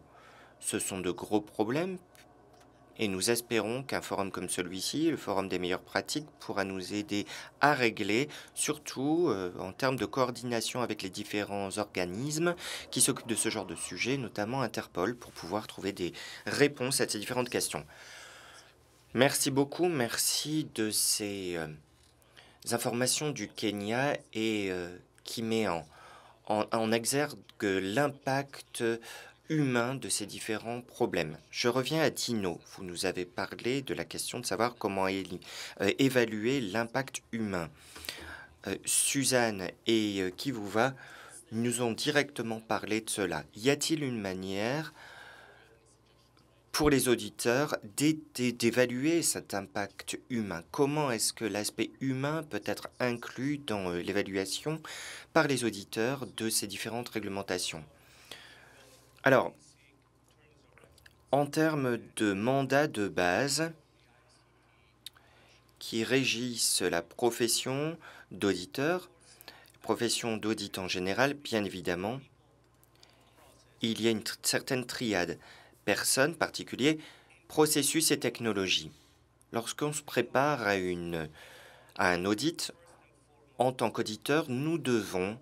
Speaker 3: Ce sont de gros problèmes et nous espérons qu'un forum comme celui-ci, le forum des meilleures pratiques, pourra nous aider à régler, surtout euh, en termes de coordination avec les différents organismes qui s'occupent de ce genre de sujet, notamment Interpol, pour pouvoir trouver des réponses à ces différentes questions. Merci beaucoup, merci de ces euh, informations du Kenya et euh, qui met en, en, en exergue l'impact humain de ces différents problèmes. Je reviens à Dino. Vous nous avez parlé de la question de savoir comment euh, évaluer l'impact humain. Euh, Suzanne et euh, qui vous va nous ont directement parlé de cela. Y a-t-il une manière pour les auditeurs d'évaluer cet impact humain Comment est-ce que l'aspect humain peut être inclus dans l'évaluation par les auditeurs de ces différentes réglementations alors, en termes de mandat de base qui régissent la profession d'auditeur, profession d'audit en général, bien évidemment, il y a une certaine triade, personne, particulier, processus et technologie. Lorsqu'on se prépare à, une, à un audit, en tant qu'auditeur, nous devons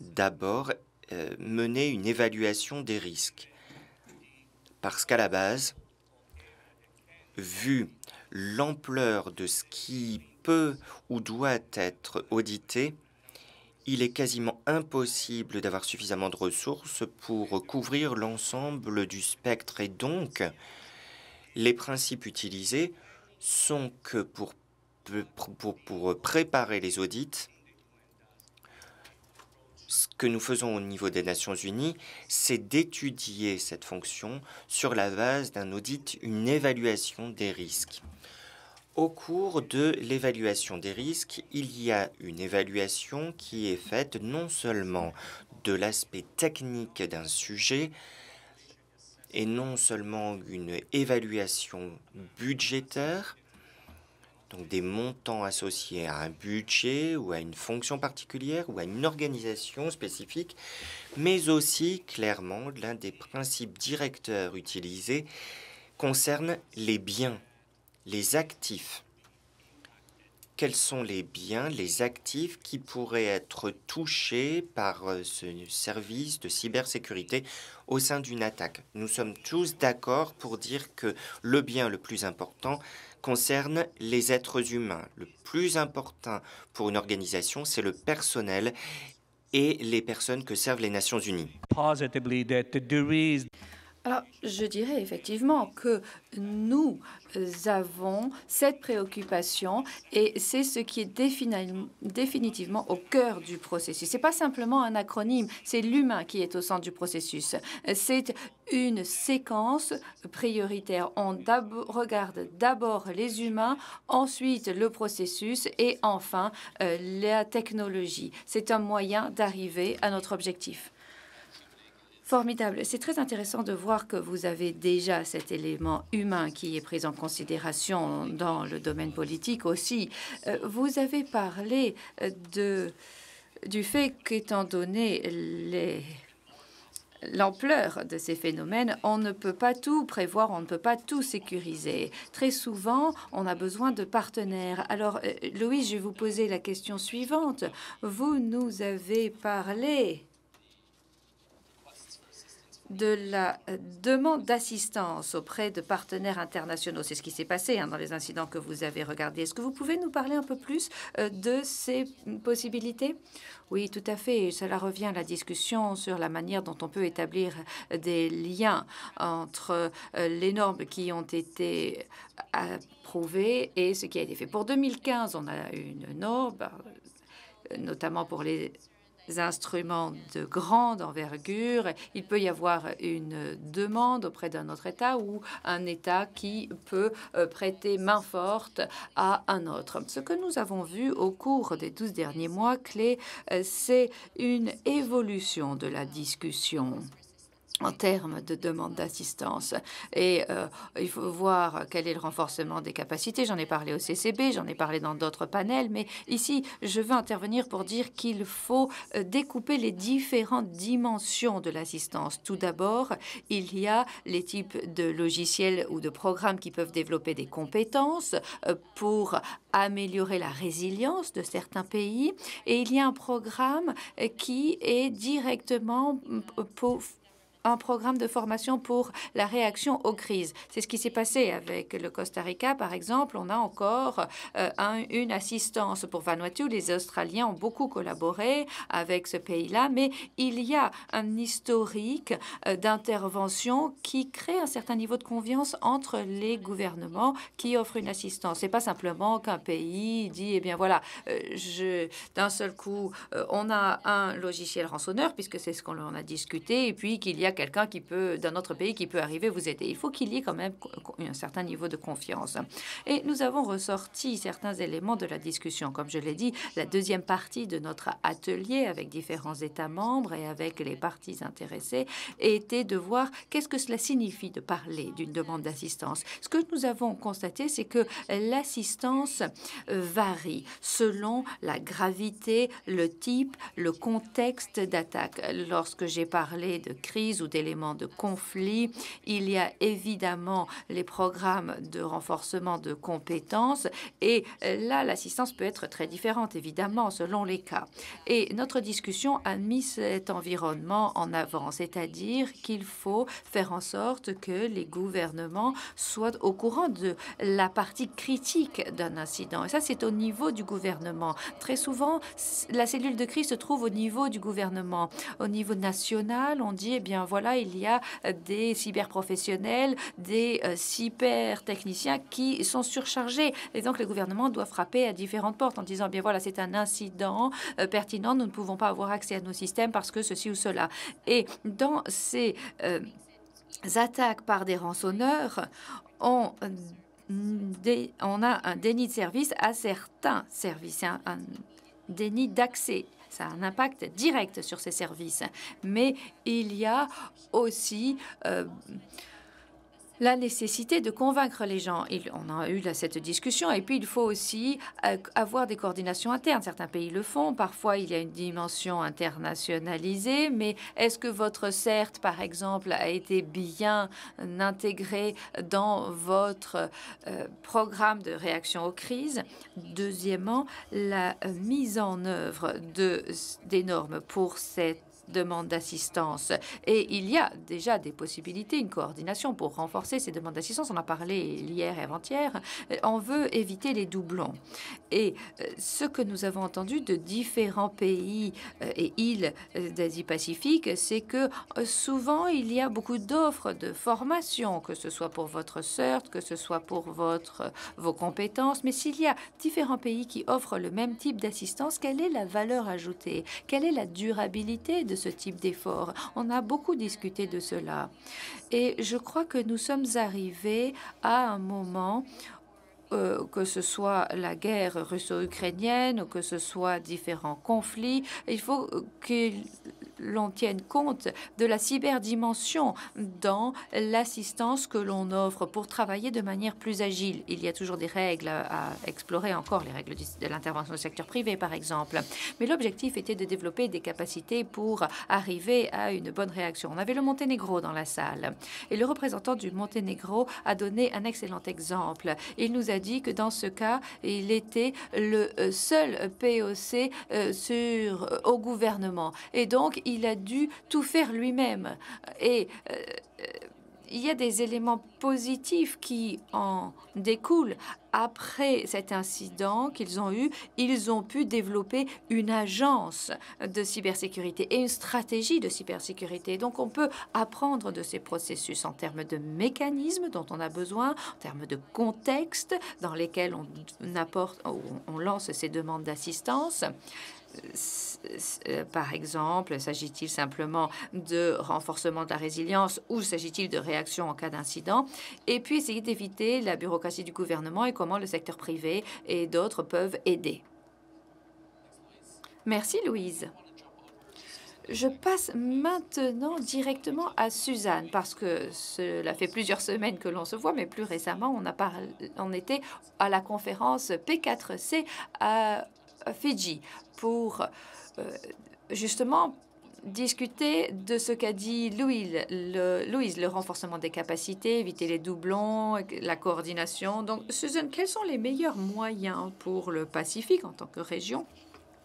Speaker 3: d'abord euh, mener une évaluation des risques. Parce qu'à la base, vu l'ampleur de ce qui peut ou doit être audité, il est quasiment impossible d'avoir suffisamment de ressources pour couvrir l'ensemble du spectre et donc les principes utilisés sont que pour, pour, préparer les audits, ce que nous faisons au niveau des Nations Unies, c'est d'étudier cette fonction sur la base d'un audit, une évaluation des risques. Au cours de l'évaluation des risques, il y a une évaluation qui est faite non seulement de l'aspect technique d'un sujet, et non seulement une évaluation budgétaire, donc des montants associés à un budget ou à une fonction particulière ou à une organisation spécifique, mais aussi clairement l'un des principes directeurs utilisés concerne les biens, les actifs. Quels sont les biens, les actifs qui pourraient être touchés par euh, ce service de cybersécurité au sein d'une attaque Nous sommes tous d'accord pour dire que le bien le plus important, concerne les êtres humains. Le plus important pour une organisation, c'est le personnel et les personnes que servent les Nations Unies.
Speaker 1: Alors, je dirais effectivement que nous avons cette préoccupation et c'est ce qui est définitivement au cœur du processus. C'est pas simplement un acronyme, c'est l'humain qui est au centre du processus. C'est une séquence prioritaire. On regarde d'abord les humains, ensuite le processus et enfin euh, la technologie. C'est un moyen d'arriver à notre objectif. Formidable. C'est très intéressant de voir que vous avez déjà cet élément humain qui est pris en considération dans le domaine politique aussi. Euh, vous avez parlé euh, de, du fait qu'étant donné les l'ampleur de ces phénomènes, on ne peut pas tout prévoir, on ne peut pas tout sécuriser. Très souvent, on a besoin de partenaires. Alors, euh, Louise, je vais vous poser la question suivante. Vous nous avez parlé de la euh, demande d'assistance auprès de partenaires internationaux. C'est ce qui s'est passé hein, dans les incidents que vous avez regardés. Est-ce que vous pouvez nous parler un peu plus euh, de ces possibilités Oui, tout à fait. cela revient à la discussion sur la manière dont on peut établir euh, des liens entre les normes qui ont été approuvées et ce qui a été fait. Pour 2015, on a eu une norme, notamment pour les instruments de grande envergure, il peut y avoir une demande auprès d'un autre État ou un État qui peut euh, prêter main forte à un autre. Ce que nous avons vu au cours des 12 derniers mois, clés, euh, c'est une évolution de la discussion en termes de demande d'assistance. Et euh, il faut voir quel est le renforcement des capacités. J'en ai parlé au CCB, j'en ai parlé dans d'autres panels, mais ici, je veux intervenir pour dire qu'il faut euh, découper les différentes dimensions de l'assistance. Tout d'abord, il y a les types de logiciels ou de programmes qui peuvent développer des compétences euh, pour améliorer la résilience de certains pays. Et il y a un programme qui est directement pour un programme de formation pour la réaction aux crises. C'est ce qui s'est passé avec le Costa Rica, par exemple. On a encore euh, une assistance pour Vanuatu. Les Australiens ont beaucoup collaboré avec ce pays-là, mais il y a un historique euh, d'intervention qui crée un certain niveau de confiance entre les gouvernements qui offrent une assistance. C'est pas simplement qu'un pays dit, eh bien voilà, euh, d'un seul coup, on a un logiciel rançonneur, puisque c'est ce qu'on a discuté, et puis qu'il y a quelqu'un qui peut, d'un autre pays, qui peut arriver vous aider. Il faut qu'il y ait quand même un certain niveau de confiance. Et nous avons ressorti certains éléments de la discussion. Comme je l'ai dit, la deuxième partie de notre atelier avec différents États membres et avec les parties intéressées était de voir qu'est-ce que cela signifie de parler d'une demande d'assistance. Ce que nous avons constaté, c'est que l'assistance euh, varie selon la gravité, le type, le contexte d'attaque. Lorsque j'ai parlé de crise ou d'éléments de conflit. Il y a évidemment les programmes de renforcement de compétences et euh, là, l'assistance peut être très différente, évidemment, selon les cas. Et notre discussion a mis cet environnement en avant, c'est-à-dire qu'il faut faire en sorte que les gouvernements soient au courant de la partie critique d'un incident. Et ça, c'est au niveau du gouvernement. Très souvent, la cellule de crise se trouve au niveau du gouvernement. Au niveau national, on dit, eh bien voilà, il y a euh, des cyberprofessionnels, des euh, cybertechniciens qui sont surchargés. Et donc, le gouvernement doit frapper à différentes portes en disant, bien voilà, c'est un incident euh, pertinent, nous ne pouvons pas avoir accès à nos systèmes parce que ceci ou cela. Et dans ces attaques par des rançonneurs, on on a un déni de service à certains services, hein, un, déni d'accès ça a un impact direct sur ces services. Mais il y a aussi... Euh, la nécessité de convaincre les gens. Il, on a eu cette discussion et puis il faut aussi euh, avoir des coordinations internes. Certains pays le font. Parfois, il y a une dimension internationalisée. Mais est-ce que votre CERT, par exemple, a été bien intégré dans votre euh, programme de réaction aux crises Deuxièmement, la euh, mise en œuvre de, des normes pour cette demande d'assistance. Et il y a déjà des possibilités, une coordination pour renforcer ces demandes d'assistance. On a parlé hier et avant-hier. Euh, on veut éviter les doublons. Et euh, ce que nous avons entendu de différents pays euh, et îles d'Asie-Pacifique, c'est que souvent, il y a beaucoup d'offres de formation, que ce soit pour votre CERT, que ce soit pour votre, vos compétences. Mais s'il y a différents pays qui offrent le même type d'assistance, quelle est la valeur ajoutée Quelle est la durabilité de de ce type d'effort. On a beaucoup discuté de cela. Et je crois que nous sommes arrivés à un moment euh, que ce soit la guerre russo-ukrainienne ou que ce soit différents conflits, il faut que l'on tienne compte de la cyberdimension dans l'assistance que l'on offre pour travailler de manière plus agile. Il y a toujours des règles à explorer encore, les règles de l'intervention du secteur privé par exemple. Mais l'objectif était de développer des capacités pour arriver à une bonne réaction. On avait le Monténégro dans la salle et le représentant du Monténégro a donné un excellent exemple. Il nous a dit que dans ce cas, il était le euh, seul POC euh, sur, euh, au gouvernement et donc il il a dû tout faire lui-même. Euh, et euh, il y a des éléments positifs qui en découlent. Après cet incident qu'ils ont eu, ils ont pu développer une agence de cybersécurité et une stratégie de cybersécurité. Donc on peut apprendre de ces processus en termes de mécanismes dont on a besoin, en termes de contexte dans lesquels on, apporte, on lance ces demandes d'assistance. Euh, par exemple, s'agit-il simplement de renforcement de la résilience ou s'agit-il de réaction en cas d'incident Et puis essayer d'éviter la bureaucratie du gouvernement et comment le secteur privé et d'autres peuvent aider. Merci Louise. Je passe maintenant directement à Suzanne, parce que cela fait plusieurs semaines que l'on se voit, mais plus récemment, on, a parlé, on était à la conférence P4C à Fidji pour euh, justement discuter de ce qu'a dit Louise, le renforcement des capacités, éviter les doublons, la coordination. Donc, Susan, quels sont les meilleurs moyens pour le Pacifique en tant que région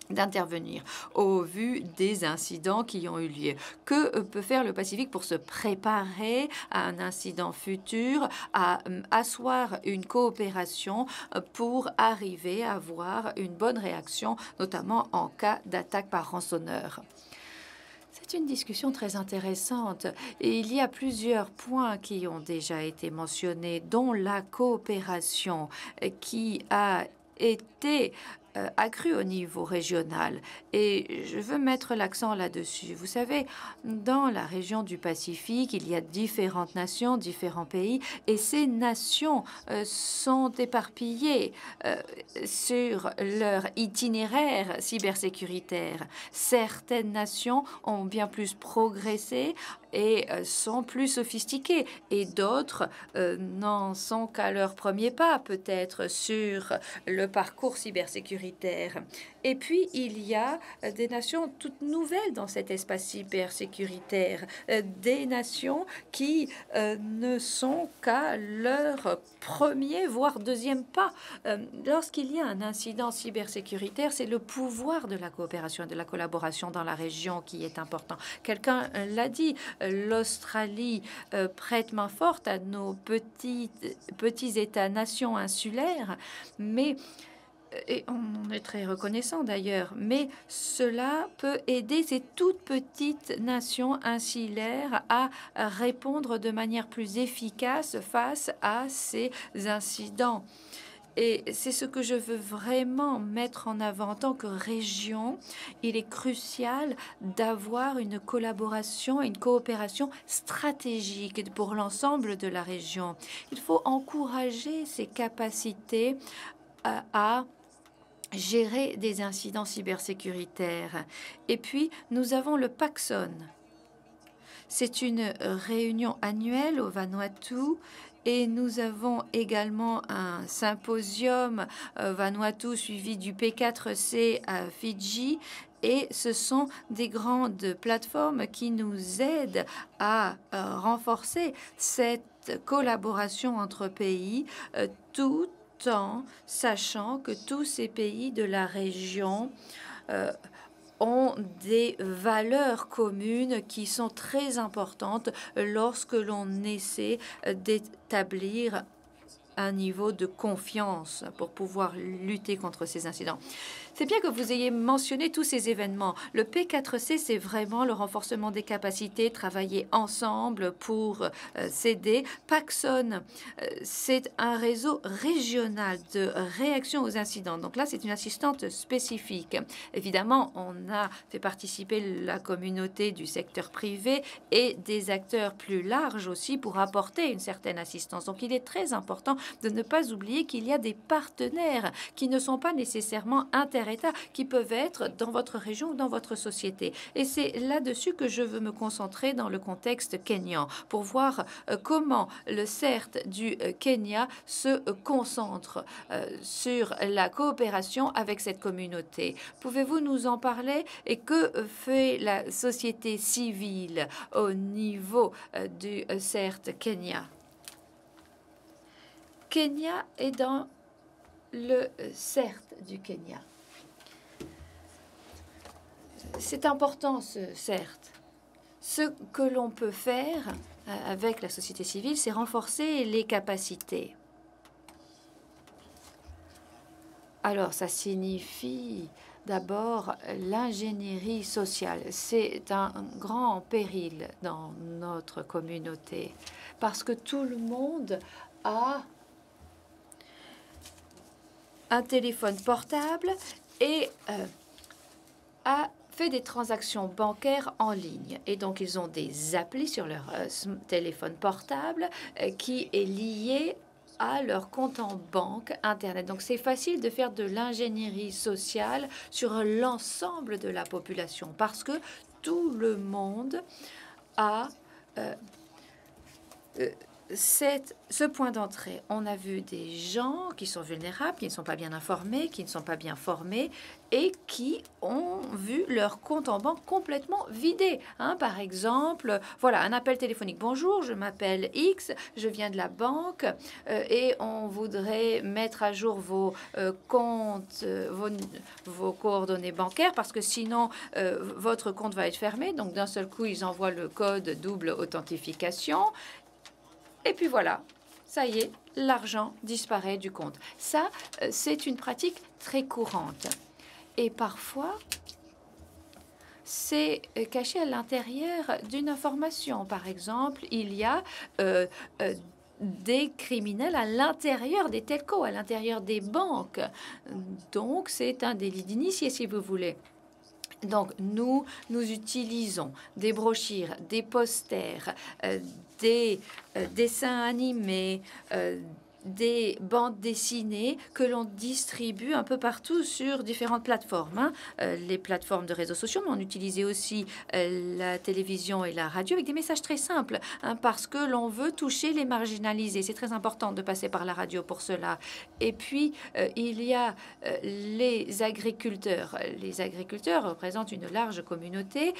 Speaker 1: d'intervenir au vu des incidents qui ont eu lieu. Que euh, peut faire le Pacifique pour se préparer à un incident futur, à euh, asseoir une coopération euh, pour arriver à avoir une bonne réaction, notamment en cas d'attaque par rançonneur c'est une discussion très intéressante. Et il y a plusieurs points qui ont déjà été mentionnés, dont la coopération qui a été euh, accru au niveau régional. Et je veux mettre l'accent là-dessus. Vous savez, dans la région du Pacifique, il y a différentes nations, différents pays, et ces nations euh, sont éparpillées euh, sur leur itinéraire cybersécuritaire. Certaines nations ont bien plus progressé et euh, sont plus sophistiqués et d'autres euh, n'en sont qu'à leur premier pas peut-être sur le parcours cybersécuritaire. Et puis il y a euh, des nations toutes nouvelles dans cet espace cybersécuritaire, des nations qui ne sont qu'à leur premier voire deuxième pas. Lorsqu'il y a un incident cybersécuritaire, c'est le pouvoir de la coopération et de la collaboration dans la région qui est important. Quelqu'un l'a dit, l'Australie euh, prête main forte à nos petits, petits États-nations insulaires, mais euh, et on est très reconnaissant d'ailleurs, mais cela peut aider ces toutes petites nations insulaires à répondre de manière plus efficace face à ces incidents. Et c'est ce que je veux vraiment mettre en avant. En tant que région, il est crucial d'avoir une collaboration, une coopération stratégique pour l'ensemble de la région. Il faut encourager ces capacités euh, à, gérer des incidents cybersécuritaires. Et puis, nous avons le Paxon. C'est une réunion annuelle au Vanuatu et nous avons également un symposium euh, Vanuatu suivi du P4C à Fidji et ce sont des grandes plateformes qui nous aident à euh, renforcer cette collaboration entre pays euh, tout en sachant que tous ces pays de la région ont des valeurs communes qui sont très importantes lorsque l'on essaie d'établir un niveau de confiance pour pouvoir lutter contre ces incidents. C'est bien que vous ayez mentionné tous ces événements. Le P4C, c'est vraiment le renforcement des capacités, travailler ensemble pour euh, s'aider. Paxson, euh, c'est un réseau régional de réaction aux incidents. Donc là, c'est une assistante spécifique. Évidemment, on a fait participer la communauté du secteur privé et des acteurs plus larges aussi pour apporter une certaine assistance. Donc il est très important de ne pas oublier qu'il y a des partenaires qui ne sont pas nécessairement intéressés qui peuvent être dans votre région ou dans votre société. Et c'est là-dessus que je veux me concentrer dans le contexte kenyan pour voir euh, comment le CERT du euh, Kenya se euh, concentre sur la coopération avec cette communauté. Pouvez-vous nous en parler et que fait la société civile au niveau du CERT Kenya Kenya est dans le CERT du Kenya c'est important, certes. Ce que l'on peut faire euh, avec la société civile, c'est renforcer les capacités. Alors, ça signifie d'abord l'ingénierie sociale. C'est un grand péril dans notre communauté parce que tout le monde a un téléphone portable et euh, a fait des transactions bancaires en ligne. Et donc, ils ont des applis sur leur euh, téléphone portable euh, qui est lié à leur compte en banque Internet. Donc c'est facile de faire de l'ingénierie sociale sur l'ensemble de la population parce que tout le monde a euh, cette, ce point d'entrée, on a vu des gens qui sont vulnérables, qui ne sont pas bien informés, qui ne sont pas bien formés et qui ont vu leur compte en banque complètement vidé. Hein, par exemple, voilà, un appel téléphonique. Bonjour, je m'appelle X, je viens de la banque euh, et on voudrait mettre à jour vos euh, comptes, euh, vos, vos, coordonnées bancaires parce que sinon votre compte va être fermé. Donc d'un seul coup, ils envoient le code double authentification et puis voilà, ça y est, l'argent disparaît du compte. Ça, euh, c'est une pratique très courante. Et parfois, c'est euh, caché à l'intérieur d'une information. Par exemple, il y a euh, des criminels à l'intérieur des telcos, à l'intérieur des banques. Donc, c'est un délit d'initié, si vous voulez. Donc, nous, nous utilisons des brochures, des posters, euh, des euh, dessins animés, euh, des bandes dessinées que l'on distribue un peu partout sur différentes plateformes. Hein. Euh, les plateformes de réseaux sociaux, mais on utilisait aussi euh, la télévision et la radio avec des messages très simples, hein, parce que l'on veut toucher les marginalisés. C'est très important de passer par la radio pour cela. Et puis, euh, il y a les agriculteurs. Les agriculteurs représentent une large communauté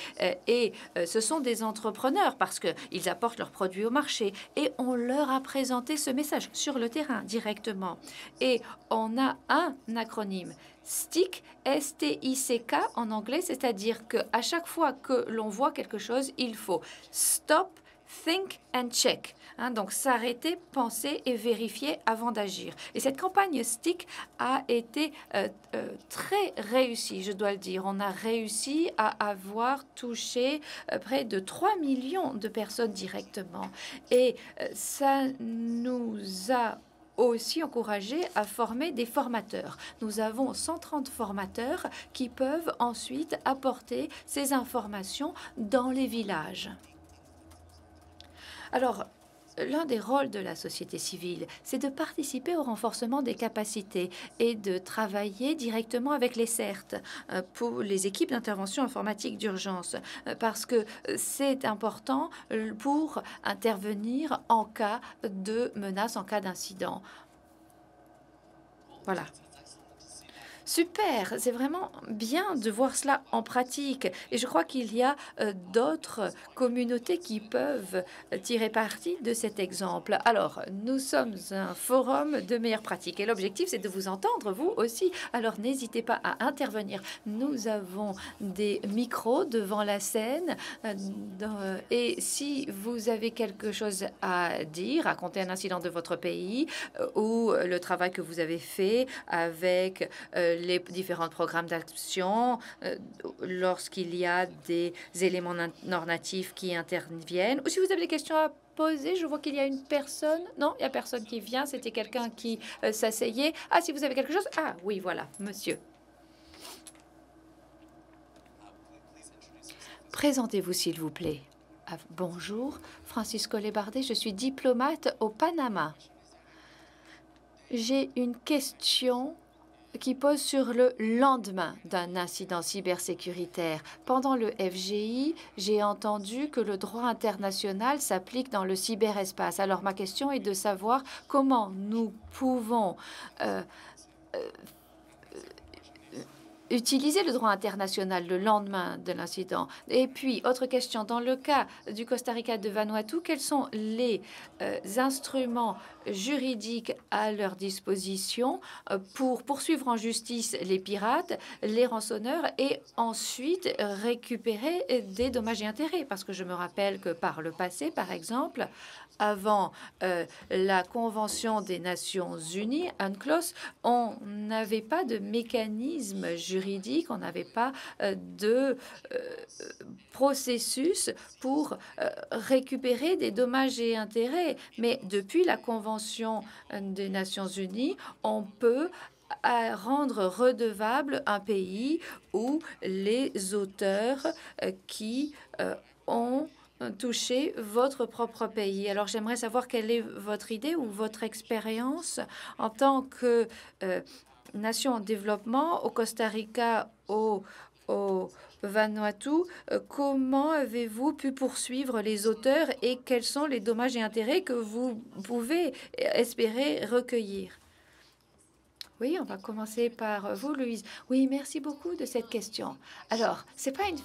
Speaker 1: et ce sont des entrepreneurs parce qu'ils apportent leurs produits au marché. Et on leur a présenté ce message sur le directement. Et on a un acronyme, stick S-T-I-C-K en anglais, c'est-à-dire qu'à chaque fois que l'on voit quelque chose, il faut stop, think and check. Hein, donc s'arrêter, penser et vérifier avant d'agir. Et cette campagne stick a été euh, euh, très réussie, je dois le dire. On a réussi à avoir touché euh, près de 3 millions de personnes directement. Et ça nous a aussi encouragé à former des formateurs. Nous avons 130 formateurs qui peuvent ensuite apporter ces informations dans les villages. Alors, l'un des rôles de la société civile, c'est de participer au renforcement des capacités et de travailler directement avec les CERT euh, pour les équipes d'intervention informatique d'urgence, euh, parce que euh, c'est important pour intervenir en cas de menace, en cas d'incident. Voilà super. C'est vraiment bien de voir cela en pratique. Et je crois qu'il y a euh, d'autres communautés qui peuvent euh, tirer parti de cet exemple. Alors, nous sommes un forum de meilleures pratiques et l'objectif, c'est de vous entendre, vous aussi. Alors, n'hésitez pas à intervenir. Nous avons des micros devant la scène euh, et si vous avez quelque chose à dire, raconter un incident de votre pays ou le travail que vous avez fait avec les différents programmes d'action euh, lorsqu'il y a des éléments normatifs qui interviennent. Ou si vous avez des questions à poser, je vois qu'il y a une personne. Non, il n'y a personne qui vient. C'était quelqu'un qui euh, s'asseyait. Ah, si vous avez quelque chose. Ah, oui, voilà, monsieur. Présentez-vous, s'il vous plaît. Ah, bonjour, Francisco Lebardet, je suis diplomate au Panama. J'ai une question qui pose sur le lendemain d'un incident cybersécuritaire. Pendant le FGI, j'ai entendu que le droit international s'applique dans le cyberespace. Alors ma question est de savoir comment nous pouvons euh, euh utiliser le droit international le lendemain de l'incident Et puis, autre question, dans le cas du Costa Rica de Vanuatu, quels sont les euh, instruments juridiques à leur disposition euh, pour poursuivre en justice les pirates, les rançonneurs et ensuite récupérer des dommages et intérêts Parce que je me rappelle que par le passé, par exemple, avant euh, la Convention des Nations Unies, UNCLOS, on n'avait pas de mécanisme juridique on n'avait pas euh, de euh, processus pour euh, récupérer des dommages et intérêts. Mais depuis la Convention des Nations Unies, on peut rendre redevable un pays ou les auteurs qui ont touché votre propre pays. Alors j'aimerais savoir quelle est votre idée ou votre expérience en tant que nations en développement, au Costa Rica, au Vanuatu, euh, comment avez-vous pu poursuivre les auteurs et quels sont les dommages et intérêts que vous pouvez espérer recueillir oui, on va commencer par vous, Louise. Oui, merci beaucoup de cette question. Alors, ce n'est pas une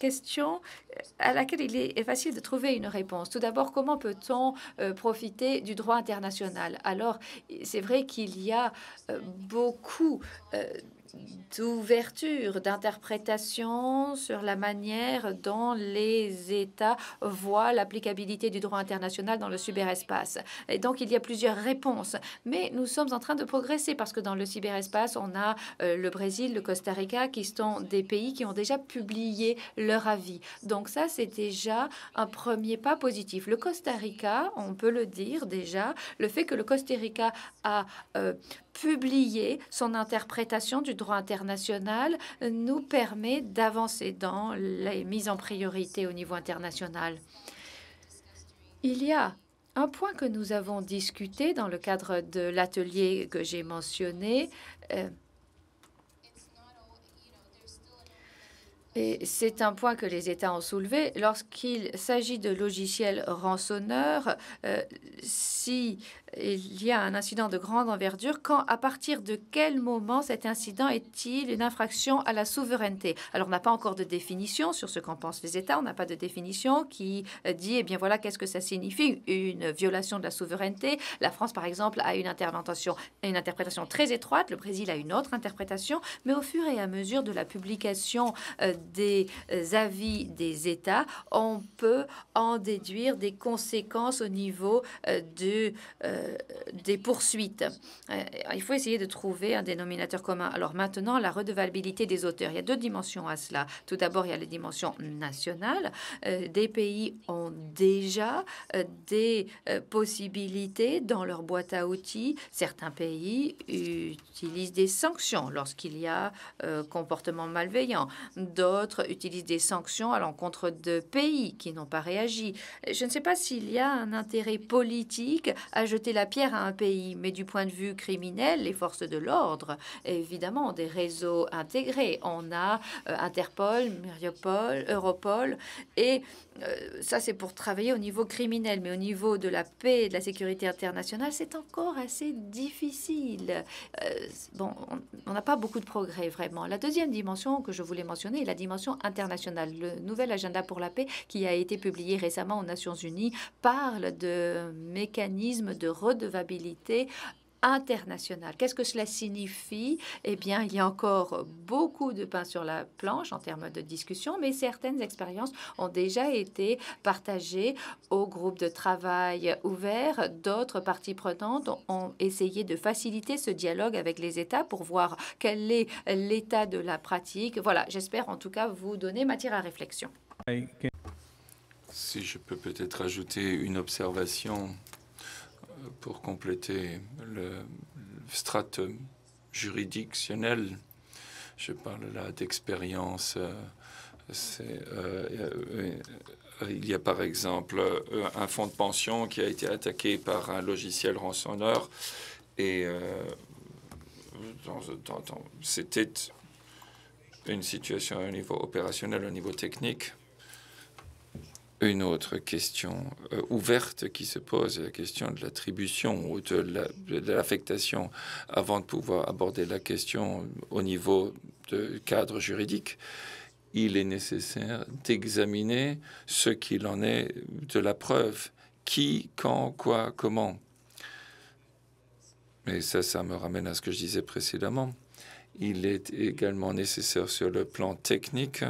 Speaker 1: question euh, à laquelle il est facile de trouver une réponse. Tout d'abord, comment peut-on euh, profiter du droit international Alors, c'est vrai qu'il y a euh, beaucoup d'ouverture, d'interprétation sur la manière dont les États voient l'applicabilité du droit international dans le cyberespace. Et donc, il y a plusieurs réponses. Mais nous sommes en train de progresser parce que dans le cyberespace, on a euh, le Brésil, le Costa Rica, qui sont des pays qui ont déjà publié leur avis. Donc ça, c'est déjà un premier pas positif. Le Costa Rica, on peut le dire déjà, le fait que le Costa Rica a euh, publier son interprétation du droit international euh, nous permet d'avancer dans les mises en priorité au niveau international. Il y a un point que nous avons discuté dans le cadre de l'atelier que j'ai mentionné, euh, et c'est un point que les États ont soulevé, lorsqu'il s'agit de logiciels rançonneurs, euh, si il y a un incident de grande envergure, quand, à partir de quel moment cet incident est-il une infraction à la souveraineté Alors, on n'a pas encore de définition sur ce qu'en pensent les États, on n'a pas de définition qui euh, dit, eh bien voilà, qu'est-ce que ça signifie une violation de la souveraineté La France, par exemple, a une une interprétation très étroite, le Brésil a une autre interprétation, mais au fur et à mesure de la publication euh, des euh, avis des États, on peut en déduire des conséquences au niveau de... Euh, des poursuites. Euh, il faut essayer de trouver un dénominateur commun. Alors maintenant, la redevabilité des auteurs. Il y a deux dimensions à cela. Tout d'abord, il y a les dimensions nationales. Euh, des pays ont déjà des possibilités dans leur boîte à outils. Certains pays utilisent des sanctions lorsqu'il y a comportement malveillant. D'autres utilisent des sanctions à l'encontre de pays qui n'ont pas réagi. Je ne sais pas s'il y a un intérêt politique à jeter la pierre à un pays, mais du point de vue criminel, les forces de l'ordre, évidemment, des réseaux intégrés. On a euh, Interpol, Mériopol, Europol, et euh, ça c'est pour travailler au niveau criminel, mais au niveau de la paix et de la sécurité internationale, c'est encore assez difficile. Euh, bon, on n'a pas beaucoup de progrès vraiment. La deuxième dimension que je voulais mentionner est la dimension internationale. Le nouvel agenda pour la paix qui a été publié récemment aux Nations Unies parle de mécanismes de redevabilité international. Qu'est-ce que cela signifie Eh bien, il y a encore beaucoup de pain sur la planche en termes de discussion, mais certaines expériences ont déjà été partagées au groupe de travail ouvert. D'autres parties prenantes ont essayé de faciliter ce dialogue avec les États pour voir quel est l'état de la pratique. Voilà, j'espère en tout cas vous donner matière à réflexion.
Speaker 2: Si je peux peut-être ajouter une observation pour compléter le strat juridictionnel, je parle là d'expérience. Euh, euh, euh, il y a par exemple un fonds de pension qui a été attaqué par un logiciel rançonneur et c'était une situation au niveau opérationnel, au niveau technique une autre question euh, ouverte qui se pose, la question de l'attribution ou de l'affectation, avant de pouvoir aborder la question au niveau de cadre juridique. Il est nécessaire d'examiner ce qu'il en est de la preuve. Qui, quand, quoi, comment. Et ça, ça me ramène à ce que je disais précédemment. Il est également nécessaire sur le plan technique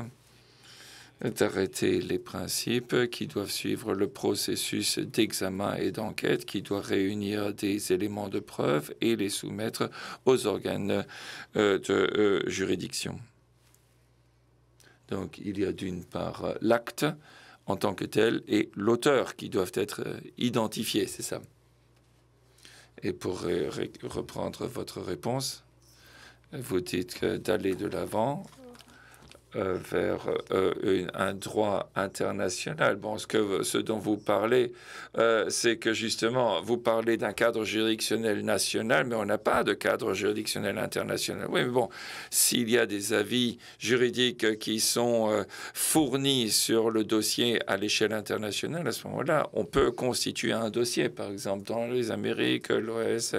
Speaker 2: d'arrêter les principes qui doivent suivre le processus d'examen et d'enquête, qui doit réunir des éléments de preuve et les soumettre aux organes euh, de euh, juridiction. Donc il y a d'une part l'acte en tant que tel et l'auteur qui doivent être euh, identifiés, c'est ça. Et pour reprendre votre réponse, vous dites d'aller de l'avant, euh, vers euh, un droit international. Bon, ce, dont vous parlez, euh, c'est que justement, vous parlez d'un cadre juridictionnel national, mais on n'a pas de cadre juridictionnel international. Oui, mais bon, s'il y a des avis juridiques qui sont fournis sur le dossier à l'échelle internationale, à ce moment-là, on peut constituer un dossier. Par exemple, dans les Amériques, l'OS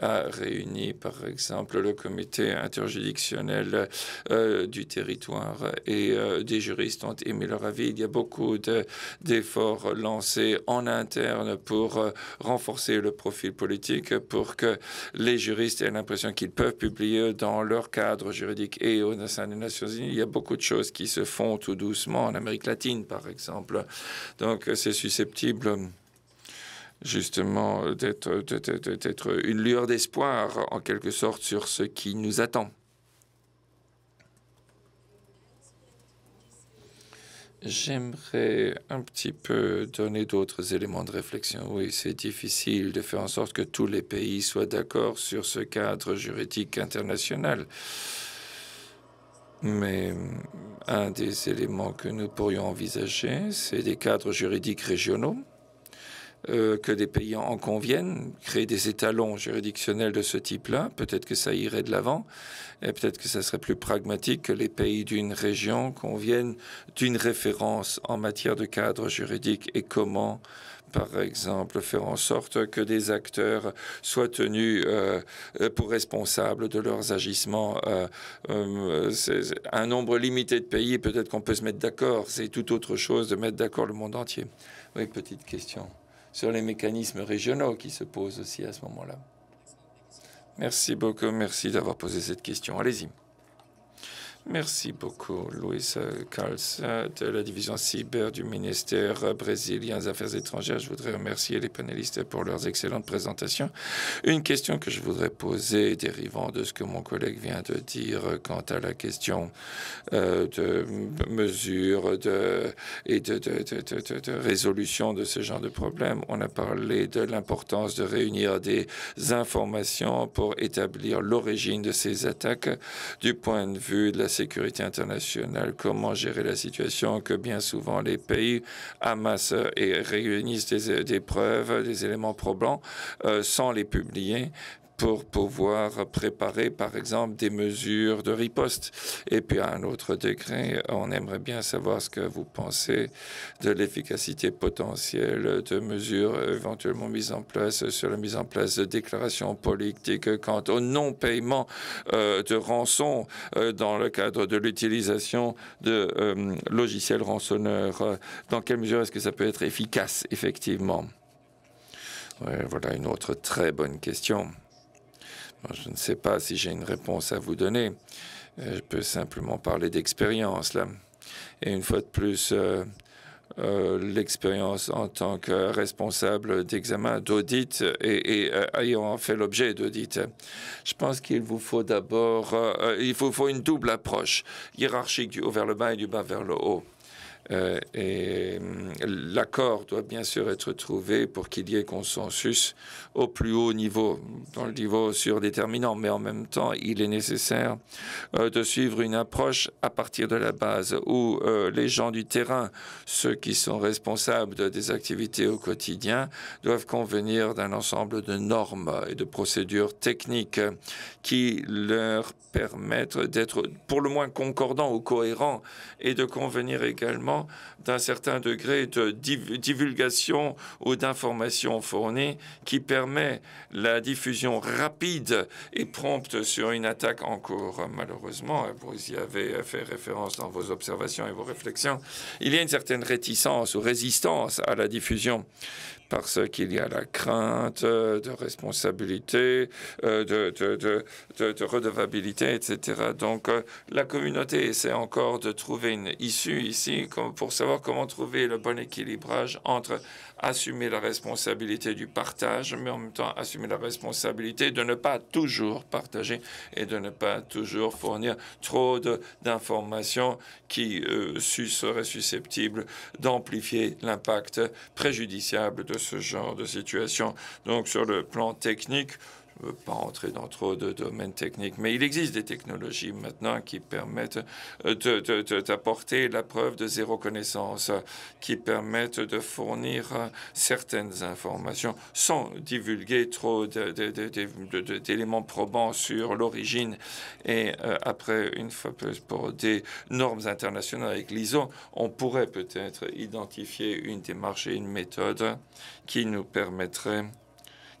Speaker 2: a réuni, par exemple, le comité interjuridictionnel du territoire et euh, des juristes ont émis leur avis. Il y a beaucoup d'efforts lancés en interne pour euh, renforcer le profil politique, pour que les juristes aient l'impression qu'ils peuvent publier dans leur cadre juridique et au sein des Nations Unies. Il y a beaucoup de choses qui se font tout doucement en Amérique latine, par exemple. Donc, c'est susceptible justement d'être une lueur d'espoir en quelque sorte sur ce qui nous attend. J'aimerais un petit peu donner d'autres éléments de réflexion. Oui, c'est difficile de faire en sorte que tous les pays soient d'accord sur ce cadre juridique international. Mais euh, un des éléments que nous pourrions envisager, c'est des cadres juridiques régionaux. Euh, que des pays en conviennent, créer des étalons juridictionnels de ce type-là. Peut-être que ça irait de l'avant et peut-être que ça serait plus pragmatique que les pays d'une région conviennent d'une référence en matière de cadre juridique et comment par exemple, faire en sorte que des acteurs soient tenus euh, euh, pour responsables de leurs agissements. un nombre limité de pays, peut-être qu'on peut se mettre d'accord. C'est tout autre chose de mettre d'accord le monde entier. Oui, petite question sur les mécanismes régionaux qui se posent aussi à ce moment-là. Merci beaucoup, merci d'avoir posé cette question. Allez-y. Merci beaucoup, Luis euh, Kals, euh, de la division cyber du ministère brésilien des Affaires étrangères. Je voudrais remercier les panélistes pour leurs excellentes présentations. Une question que je voudrais poser, dérivant de ce que mon collègue vient de dire quant à la question euh, de mesures de, et de, de, résolution de ce genre de problème. On a parlé de l'importance de réunir des informations pour établir l'origine de ces attaques du point de vue de la sécurité internationale, comment gérer la situation que bien souvent les pays amassent et réunissent des, preuves, des éléments probants euh, sans les publier pour pouvoir préparer, par exemple, des mesures de riposte. Et puis, à un autre degré, on aimerait bien savoir ce que vous pensez de l'efficacité potentielle de mesures éventuellement mises en place sur la mise en place de déclarations politiques quant au non-paiement euh, de rançon euh, dans le cadre de l'utilisation de euh, logiciels rançonneurs. Dans quelle mesure est-ce que ça peut être efficace, effectivement? voilà une autre très bonne question. Je ne sais pas si j'ai une réponse à vous donner. Euh, je peux simplement parler d'expérience là. Et une fois de plus, euh, euh, l'expérience en tant que responsable d'examen, d'audit et, ayant fait l'objet d'audit. Je pense qu'il vous faut d'abord, il faut une double approche hiérarchique du haut vers le bas et du bas vers le haut. Euh, et hum, l'accord doit bien sûr être trouvé pour qu'il y ait consensus au plus haut niveau, dans le niveau surdéterminant, mais en même temps, il est nécessaire euh, de suivre une approche à partir de la base où euh, les gens du terrain, ceux qui sont responsables des activités au quotidien, doivent convenir d'un ensemble de normes et de procédures techniques qui leur permettent d'être pour le moins concordants ou cohérents et de convenir également d'un certain degré de divulgation ou d'information fournie qui permet la diffusion rapide et prompte sur une attaque en cours. Malheureusement, vous y avez fait référence dans vos observations et vos réflexions, il y a une certaine réticence ou résistance à la diffusion parce qu'il y a la crainte euh, de responsabilité, euh, de, de, redevabilité, etc. Donc euh, la communauté essaie encore de trouver une issue ici pour savoir comment trouver le bon équilibrage entre assumer la responsabilité du partage, mais en même temps assumer la responsabilité de ne pas toujours partager et de ne pas toujours fournir trop d'informations qui euh, seraient susceptibles d'amplifier l'impact préjudiciable de ce genre de situation. Donc sur le plan technique, ne euh, pas entrer dans trop de domaines techniques, mais il existe des technologies maintenant qui permettent euh, d'apporter la preuve de zéro connaissance, qui permettent de fournir euh, certaines informations sans divulguer trop d'éléments probants sur l'origine. Et après, une fois plus, pour des normes internationales avec l'ISO, on pourrait peut-être identifier une démarche et une méthode qui nous permettrait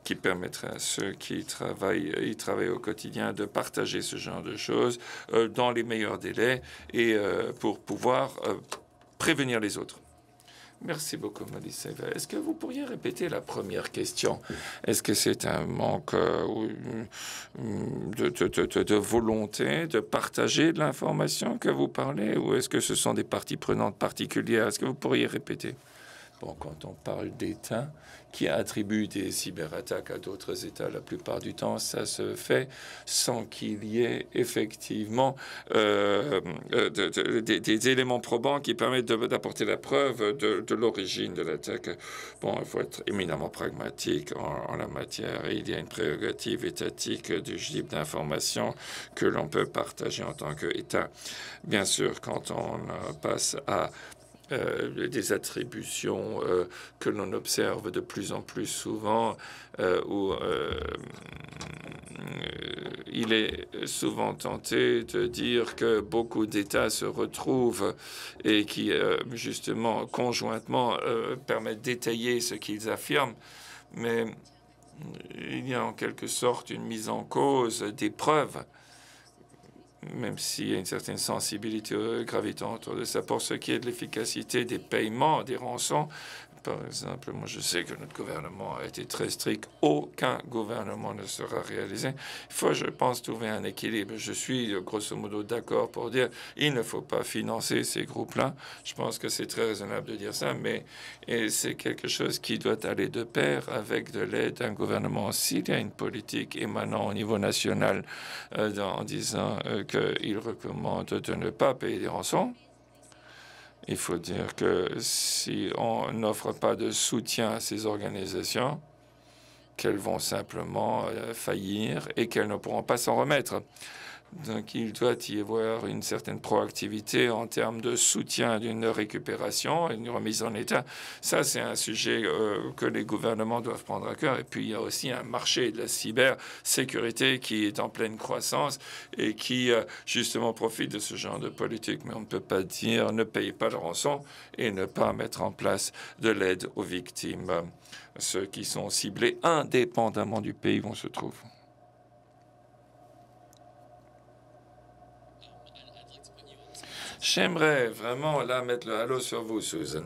Speaker 2: qui permettrait à ceux qui travaillent, y travaillent au quotidien de partager ce genre de choses euh, dans les meilleurs délais et euh, pour pouvoir euh, prévenir les autres. Merci beaucoup, Madissa. Est-ce que vous pourriez répéter la première question Est-ce que c'est un manque de, de, de, volonté de partager de l'information que vous parlez ou est-ce que ce sont des parties prenantes particulières Est-ce que vous pourriez répéter Bon, quand on parle d'État qui attribue des cyberattaques à d'autres États. La plupart du temps, ça se fait sans qu'il y ait effectivement euh, euh, des éléments probants qui permettent d'apporter la preuve de, l'origine de l'attaque. Bon, il faut être éminemment pragmatique en, la matière. il y a une prérogative étatique du type d'information que l'on peut partager en tant qu'État. Bien sûr, quand on passe à euh, des attributions euh, que l'on observe de plus en plus souvent, euh, où il est souvent tenté de dire que beaucoup d'États se retrouvent et qui, justement, conjointement, permettent d'étayer ce qu'ils affirment. Mais il y a en quelque sorte une mise en cause des preuves même s'il y a une certaine sensibilité gravitante autour de ça, pour ce qui est de l'efficacité des paiements, des rançons, par exemple, moi je sais que notre gouvernement a été très strict, aucun gouvernement ne sera réalisé. Il faut, je pense, trouver un équilibre. Je suis grosso modo d'accord pour dire il ne faut pas financer ces groupes-là. Je pense que c'est très raisonnable de dire ça, mais c'est quelque chose qui doit aller de pair avec de l'aide d'un gouvernement. S'il y a une politique émanant au niveau national euh, en disant euh, qu'il recommande de ne pas payer des rançons, il faut dire que si on n'offre pas de soutien à ces organisations, qu'elles vont simplement euh, faillir et qu'elles ne pourront pas s'en remettre. Donc, il doit y avoir une certaine proactivité en termes de soutien d'une récupération et d'une remise en état. Ça, c'est un sujet euh, que les gouvernements doivent prendre à cœur. Et puis, il y a aussi un marché de la cybersécurité qui est en pleine croissance et qui, euh, justement, profite de ce genre de politique. Mais on ne peut pas dire ne payez pas de rançon et ne pas mettre en place de l'aide aux victimes. Ceux qui sont ciblés indépendamment du pays où on se trouve. J'aimerais vraiment là mettre le halo sur vous, Susan,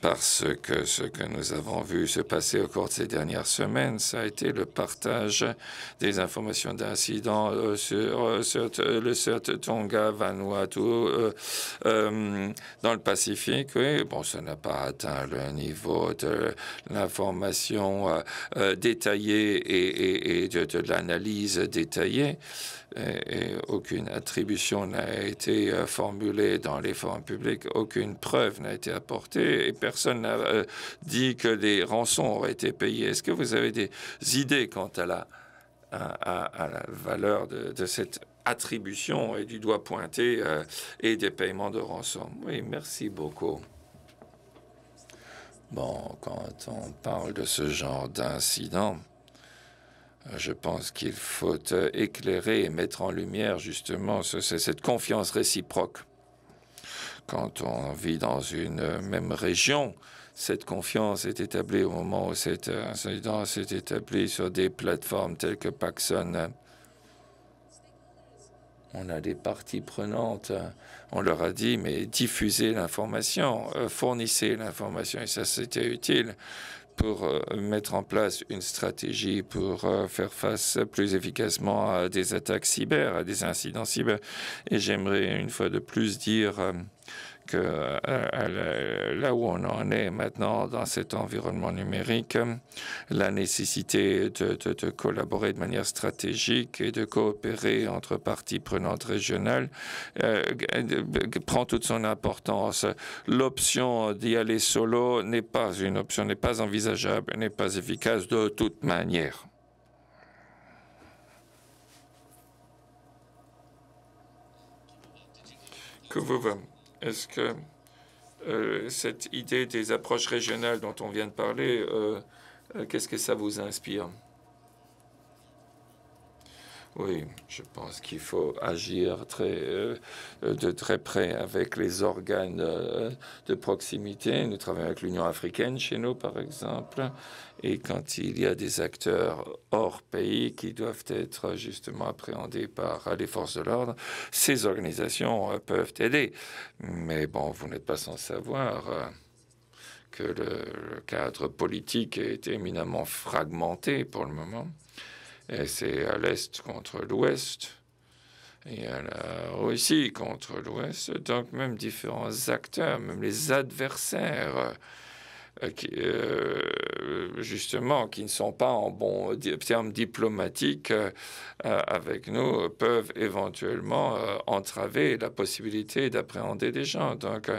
Speaker 2: parce que ce que nous avons vu se passer au cours de ces dernières semaines, ça a été le partage des informations d'incidents euh, sur, euh, euh, le sur Tonga, Vanuatu, dans le Pacifique. Oui, bon, ça n'a pas atteint le niveau de l'information détaillée et, de l'analyse détaillée et, aucune attribution n'a été euh, formulée dans les forums publics, aucune preuve n'a été apportée et personne n'a euh, dit que des rançons auraient été payées. Est-ce que vous avez des idées quant à la, à, la valeur de, cette attribution et du doigt pointé euh, et des paiements de rançons Oui, merci beaucoup. Bon, quand on parle de ce genre d'incident, je pense qu'il faut euh, éclairer et mettre en lumière justement cette confiance réciproque. Quand on vit dans une euh, même région, cette confiance est établie au moment où cette incidence est établie sur des plateformes telles que Paxson. On a des parties prenantes. On leur a dit, mais diffusez l'information, euh, fournissez l'information. Et ça, c'était utile pour euh, mettre en place une stratégie pour euh, faire face plus efficacement à des attaques cyber, à des incidents cyber. Et j'aimerais une fois de plus dire euh, que euh, euh, là où on en est maintenant dans cet environnement numérique, la nécessité de, collaborer de manière stratégique et de coopérer entre parties prenantes régionales euh, prend toute son importance. L'option d'y aller solo n'est pas une option, n'est pas envisageable, n'est pas efficace de toute manière. Que vous est-ce que euh, cette idée des approches régionales dont on vient de parler, euh, euh, qu'est-ce que ça vous inspire oui, je pense qu'il faut agir euh, de très près avec les organes euh, de proximité. Nous travaillons avec l'Union africaine chez nous, par exemple. Et quand il y a des acteurs hors pays qui doivent être justement appréhendés par les forces de l'ordre, ces organisations euh, peuvent aider. Mais bon, vous n'êtes pas sans savoir que le, le cadre politique est éminemment fragmenté pour le moment. Et c'est à l'Est contre l'Ouest, et à la Russie contre l'Ouest. Donc même différents acteurs, même les adversaires, euh, qui, euh, justement, qui ne sont pas en bon terme diplomatique euh, avec nous, peuvent éventuellement entraver la possibilité d'appréhender des gens. Donc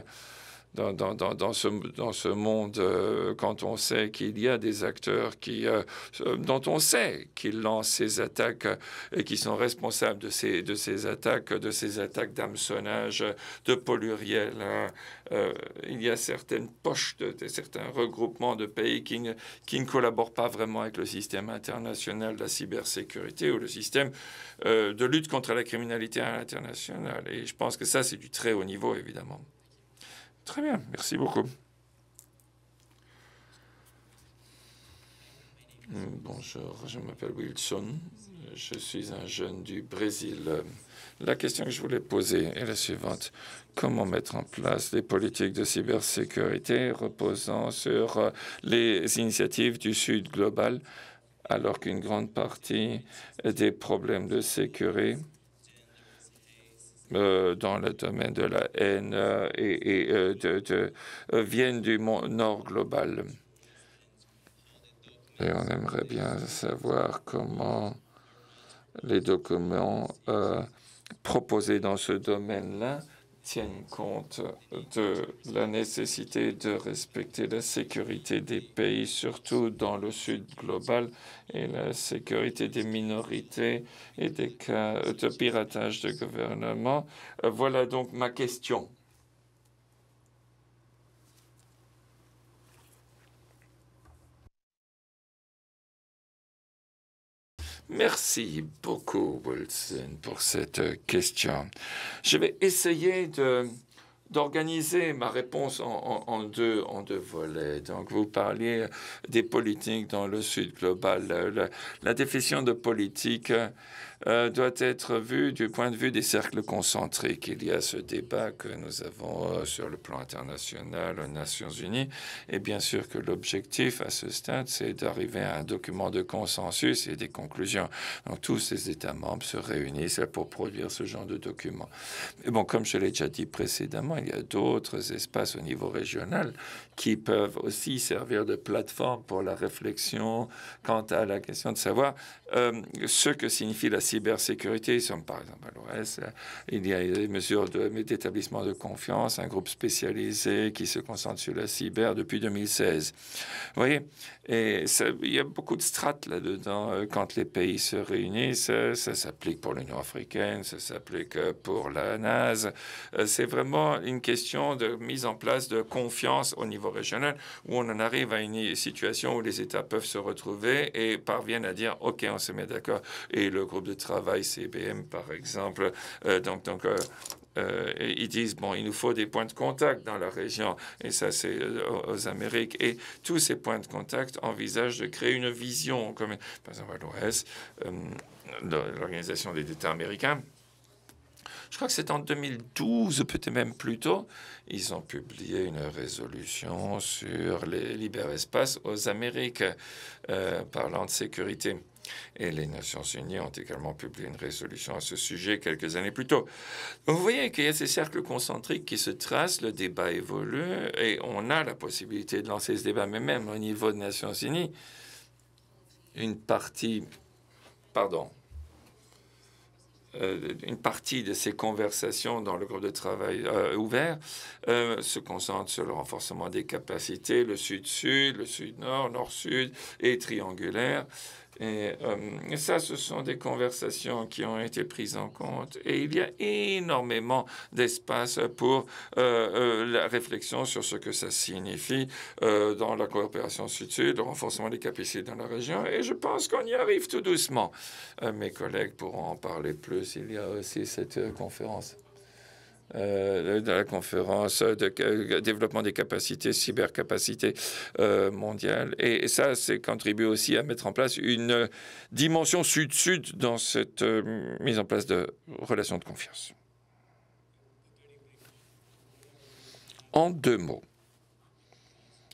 Speaker 2: dans, ce, dans ce monde euh, quand on sait qu'il y a des acteurs qui, euh, euh, dont on sait qu'ils lancent ces attaques et qui sont responsables de ces, de ces attaques, de ces attaques d'hameçonnage, de polluriel. Hein. il y a certaines poches, de, certains regroupements de pays qui ne, qui ne collaborent pas vraiment avec le système international de la cybersécurité ou le système de lutte contre la criminalité internationale. Et je pense que ça, c'est du très haut niveau, évidemment. Très bien, merci beaucoup. Euh, bonjour, je m'appelle Wilson. Je suis un jeune du Brésil. La question que je voulais poser est la suivante. Comment mettre en place des politiques de cybersécurité reposant sur euh, les initiatives du Sud global alors qu'une grande partie des problèmes de sécurité euh, dans le domaine de la haine euh, et, euh, viennent du nord global. Et on aimerait bien savoir comment les documents proposés dans ce domaine-là tiennent compte de la nécessité de respecter la sécurité des pays, surtout dans le sud global, et la sécurité des minorités et des cas de piratage de gouvernement. Voilà donc ma question. Merci beaucoup, Wilson, pour cette question. Je vais essayer de d'organiser ma réponse en, deux, en deux volets. Donc, vous parliez des politiques dans le Sud global. La, définition de politique euh, doit être vue du point de vue des cercles concentriques. Il y a ce débat que nous avons euh, sur le plan international aux Nations Unies. Et bien sûr que l'objectif à ce stade, c'est d'arriver à un document de consensus et des conclusions. Donc, tous ces États membres se réunissent pour produire ce genre de document. Mais bon, comme je l'ai déjà dit précédemment, il y a d'autres espaces au niveau régional qui peuvent aussi servir de plateforme pour la réflexion quant à la question de savoir euh, ce que signifie la cybersécurité. par exemple à l'OS, il y a des mesures d'établissement de, confiance, un groupe spécialisé qui se concentre sur la cyber depuis 2016. Vous voyez, et il y a beaucoup de strates là-dedans. Euh, quand les pays se réunissent, ça, s'applique pour l'Union africaine, ça s'applique pour la NASE. Euh, c'est vraiment une question de mise en place de confiance au niveau régional, où on en arrive à une situation où les États peuvent se retrouver et parviennent à dire, OK, on se met d'accord. Et le groupe de travail CBM, par exemple, euh, donc, donc euh, euh, ils disent, bon, il nous faut des points de contact dans la région, et ça, c'est aux, Amériques. Et tous ces points de contact envisagent de créer une vision commune. Par exemple, à l'OS, l'Organisation des États américains, je crois que c'est en 2012, peut-être même plus tôt, ils ont publié une résolution sur les espaces aux Amériques, euh, parlant de sécurité. Et les Nations Unies ont également publié une résolution à ce sujet quelques années plus tôt. Vous voyez qu'il y a ces cercles concentriques qui se tracent, le débat évolue et on a la possibilité de lancer ce débat. Mais même au niveau des Nations Unies, une partie, pardon, euh, une partie de ces conversations dans le groupe de travail euh, ouvert euh, se concentre sur le renforcement des capacités, le sud-sud, le sud-nord, nord-sud et triangulaire. Et euh, ça, ce sont des conversations qui ont été prises en compte. Et il y a énormément d'espace pour euh, euh, la réflexion sur ce que ça signifie dans la coopération sud-sud, le renforcement des capacités dans la région. Et je pense qu'on y arrive tout doucement. mes collègues pourront en parler plus. Il y a aussi cette conférence euh, de la conférence de, euh, développement des capacités, cybercapacités euh, mondiales. Et, ça, c'est contribué aussi à mettre en place une dimension sud-sud dans cette euh, mise en place de relations de confiance. En deux mots.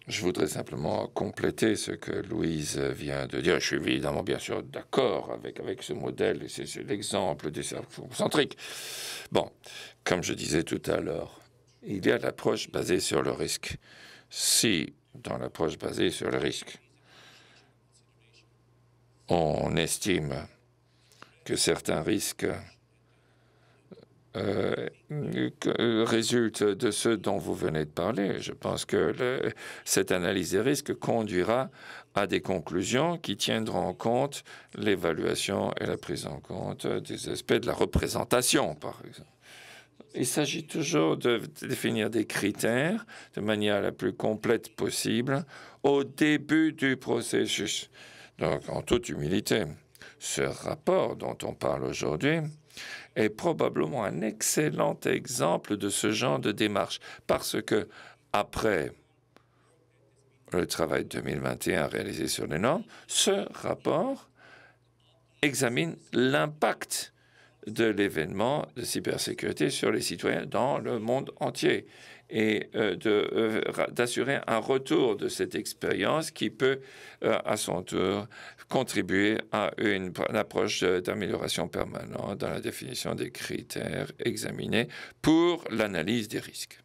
Speaker 2: Je voudrais simplement compléter ce que Louise vient de dire. Je suis évidemment bien sûr d'accord avec, avec ce modèle, et c'est l'exemple des cercles concentriques. Bon, comme je disais tout à l'heure, il y a l'approche basée sur le risque. Si, dans l'approche basée sur le risque, on estime que certains risques euh, euh, résulte de ce dont vous venez de parler. Je pense que cette analyse des risques conduira à des conclusions qui tiendront en compte l'évaluation et la prise en compte des aspects de la représentation, par exemple. Il s'agit toujours de définir des critères de manière la plus complète possible au début du processus. Donc, en toute humilité, ce rapport dont on parle aujourd'hui, est probablement un excellent exemple de ce genre de démarche, parce que après le travail de 2021 réalisé sur les normes, ce rapport examine l'impact de l'événement de cybersécurité sur les citoyens dans le monde entier et euh, euh, d'assurer un retour de cette expérience qui peut euh, à son tour contribuer à une, approche d'amélioration permanente dans la définition des critères examinés pour l'analyse des risques.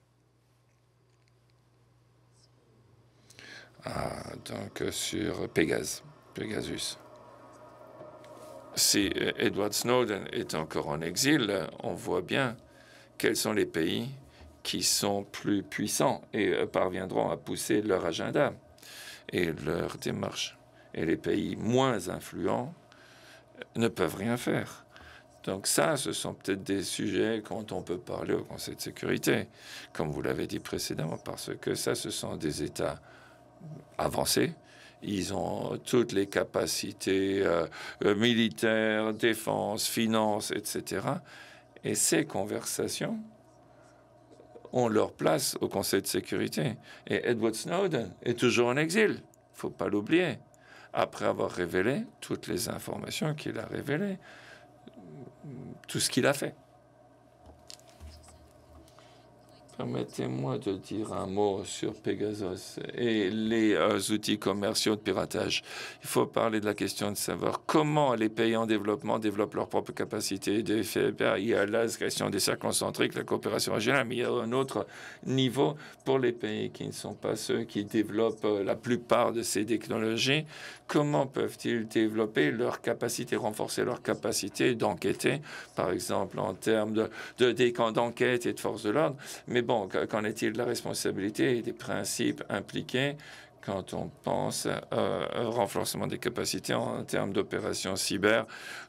Speaker 2: Ah, donc sur Pegasus. Si Edward Snowden est encore en exil, on voit bien quels sont les pays qui sont plus puissants et euh, parviendront à pousser leur agenda et leur démarche et les pays moins influents ne peuvent rien faire. Donc ça, ce sont peut-être des sujets quand on peut parler au Conseil de sécurité, comme vous l'avez dit précédemment, parce que ça, ce sont des États avancés. Ils ont toutes les capacités euh, euh, militaires, défense, finances, etc. Et ces conversations ont leur place au Conseil de sécurité. Et Edward Snowden est toujours en exil, Il ne faut pas l'oublier après avoir révélé toutes les informations qu'il a révélées, tout ce qu'il a fait. Permettez-moi de dire un mot sur Pegasus et les euh, outils commerciaux de piratage. Il faut parler de la question de savoir comment les pays en développement développent leurs propres capacités de Il y a la question des cercles concentriques, la coopération régionale, mais il y a un autre niveau pour les pays qui ne sont pas ceux qui développent euh, la plupart de ces technologies. Comment peuvent-ils développer leurs capacités, renforcer leurs capacités d'enquêter, par exemple en termes de de, d'enquête et de force de l'ordre, mais bon, qu'en est-il de la responsabilité et des principes impliqués quand on pense euh, au renforcement des capacités en termes d'opérations cyber.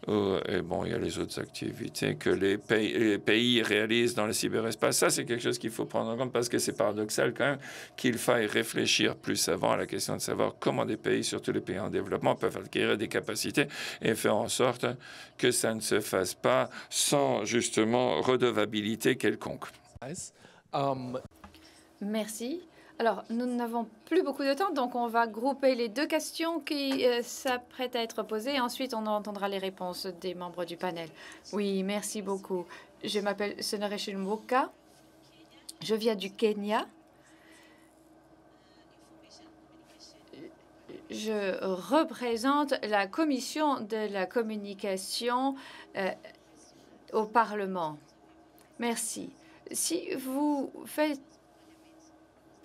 Speaker 2: et bon, il y a les autres activités que les pays, les pays réalisent dans le cyberespace. Ça, c'est quelque chose qu'il faut prendre en compte parce que c'est paradoxal quand même qu'il faille réfléchir plus avant à la question de savoir comment des pays, surtout les pays en développement, peuvent acquérir des capacités et faire en sorte que ça ne se fasse pas sans justement redevabilité quelconque.
Speaker 1: Um, merci. Alors, nous n'avons plus beaucoup de temps, donc on va grouper les deux questions qui euh, s'apprêtent à être posées. ensuite, on entendra les réponses des membres du panel. Oui, merci beaucoup. Je m'appelle Senere moka Je viens du Kenya. Je représente la commission de la communication euh, au Parlement. Merci. Si vous faites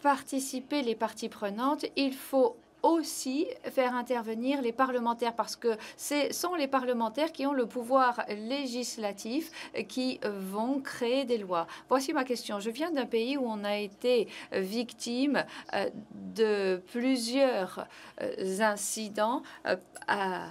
Speaker 1: participer les parties prenantes, il faut aussi faire intervenir les parlementaires parce que ce sont les parlementaires qui ont le pouvoir législatif qui vont créer des lois. Voici ma question. Je viens d'un pays où on a été victime euh, de plusieurs euh, incidents euh, à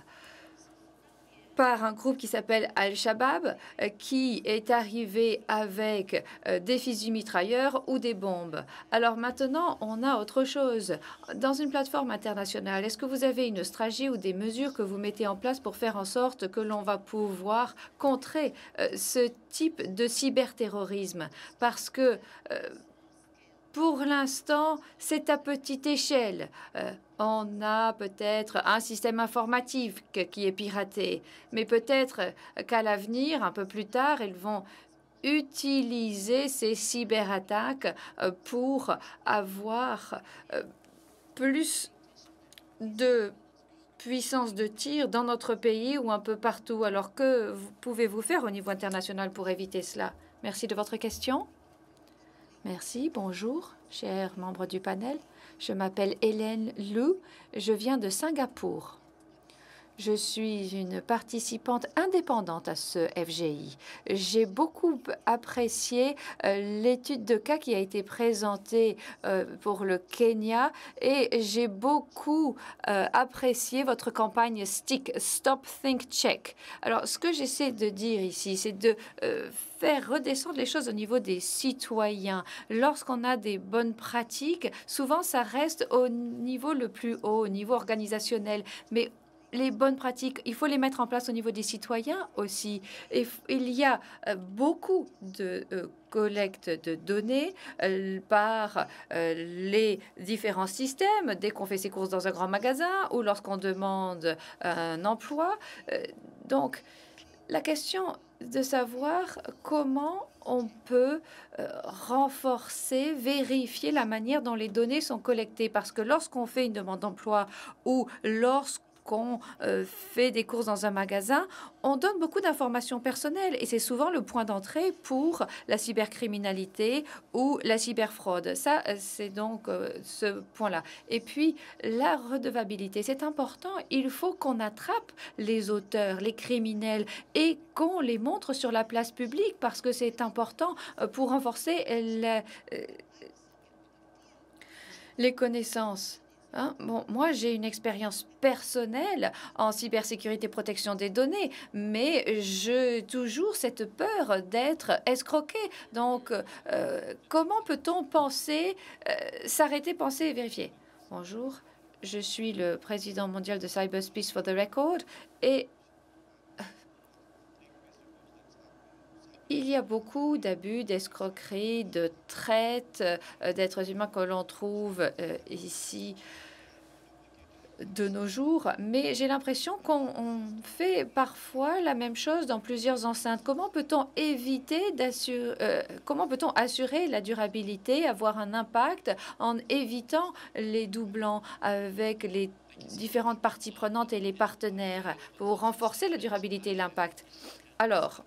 Speaker 1: par un groupe qui s'appelle Al-Shabaab, euh, qui est arrivé avec euh, des fusils mitrailleurs ou des bombes. Alors maintenant, on a autre chose. Dans une plateforme internationale, est-ce que vous avez une stratégie ou des mesures que vous mettez en place pour faire en sorte que l'on va pouvoir contrer euh, ce type de cyberterrorisme Parce que pour l'instant, c'est à petite échelle. Euh, on a peut-être un système informatique qui est piraté, mais peut-être euh, qu'à l'avenir, un peu plus tard, ils vont utiliser ces cyberattaques euh, pour avoir plus de puissance de tir dans notre pays ou un peu partout. Alors que pouvez-vous faire au niveau international pour éviter cela Merci de votre question. Merci, bonjour, chers membres du panel. Je m'appelle Hélène Lou, je viens de Singapour. Je suis une participante indépendante à ce FGI. J'ai beaucoup apprécié euh, l'étude de cas qui a été présentée euh, pour le Kenya et j'ai beaucoup euh, apprécié votre campagne Stick, Stop, Think, Check. Alors, ce que j'essaie de dire ici, c'est de faire redescendre les choses au niveau des citoyens. Lorsqu'on a des bonnes pratiques, souvent ça reste au niveau le plus haut, au niveau organisationnel. Mais les bonnes pratiques, il faut les mettre en place au niveau des citoyens aussi. Et il y a euh, beaucoup de euh, collecte de données euh, par les différents systèmes, dès qu'on fait ses courses dans un grand magasin ou lorsqu'on demande un emploi. donc, la question de savoir comment on peut renforcer, vérifier la manière dont les données sont collectées. Parce que lorsqu'on fait une demande d'emploi ou lorsqu'on qu'on euh, fait des courses dans un magasin, on donne beaucoup d'informations personnelles et c'est souvent le point d'entrée pour la cybercriminalité ou la cyberfraude. Ça, euh, c'est donc euh, ce point-là. Et puis, la redevabilité, c'est important. Il faut qu'on attrape les auteurs, les criminels et qu'on les montre sur la place publique parce que c'est important pour renforcer les connaissances Hein, bon, moi, j'ai une expérience personnelle en cybersécurité protection des données, mais j'ai toujours cette peur d'être escroqué. Donc, euh, comment peut-on penser, euh, s'arrêter, penser et vérifier Bonjour, je suis le président mondial de Cyberspace for the Record et Il y a beaucoup d'abus, d'escroqueries, de traite euh, d'êtres humains que l'on trouve euh, ici de nos jours, mais j'ai l'impression qu'on fait parfois la même chose dans plusieurs enceintes. Comment peut-on éviter d'assurer, euh, comment peut-on assurer la durabilité, avoir un impact en évitant les doublons avec les différentes parties prenantes et les partenaires pour renforcer la durabilité et l'impact alors,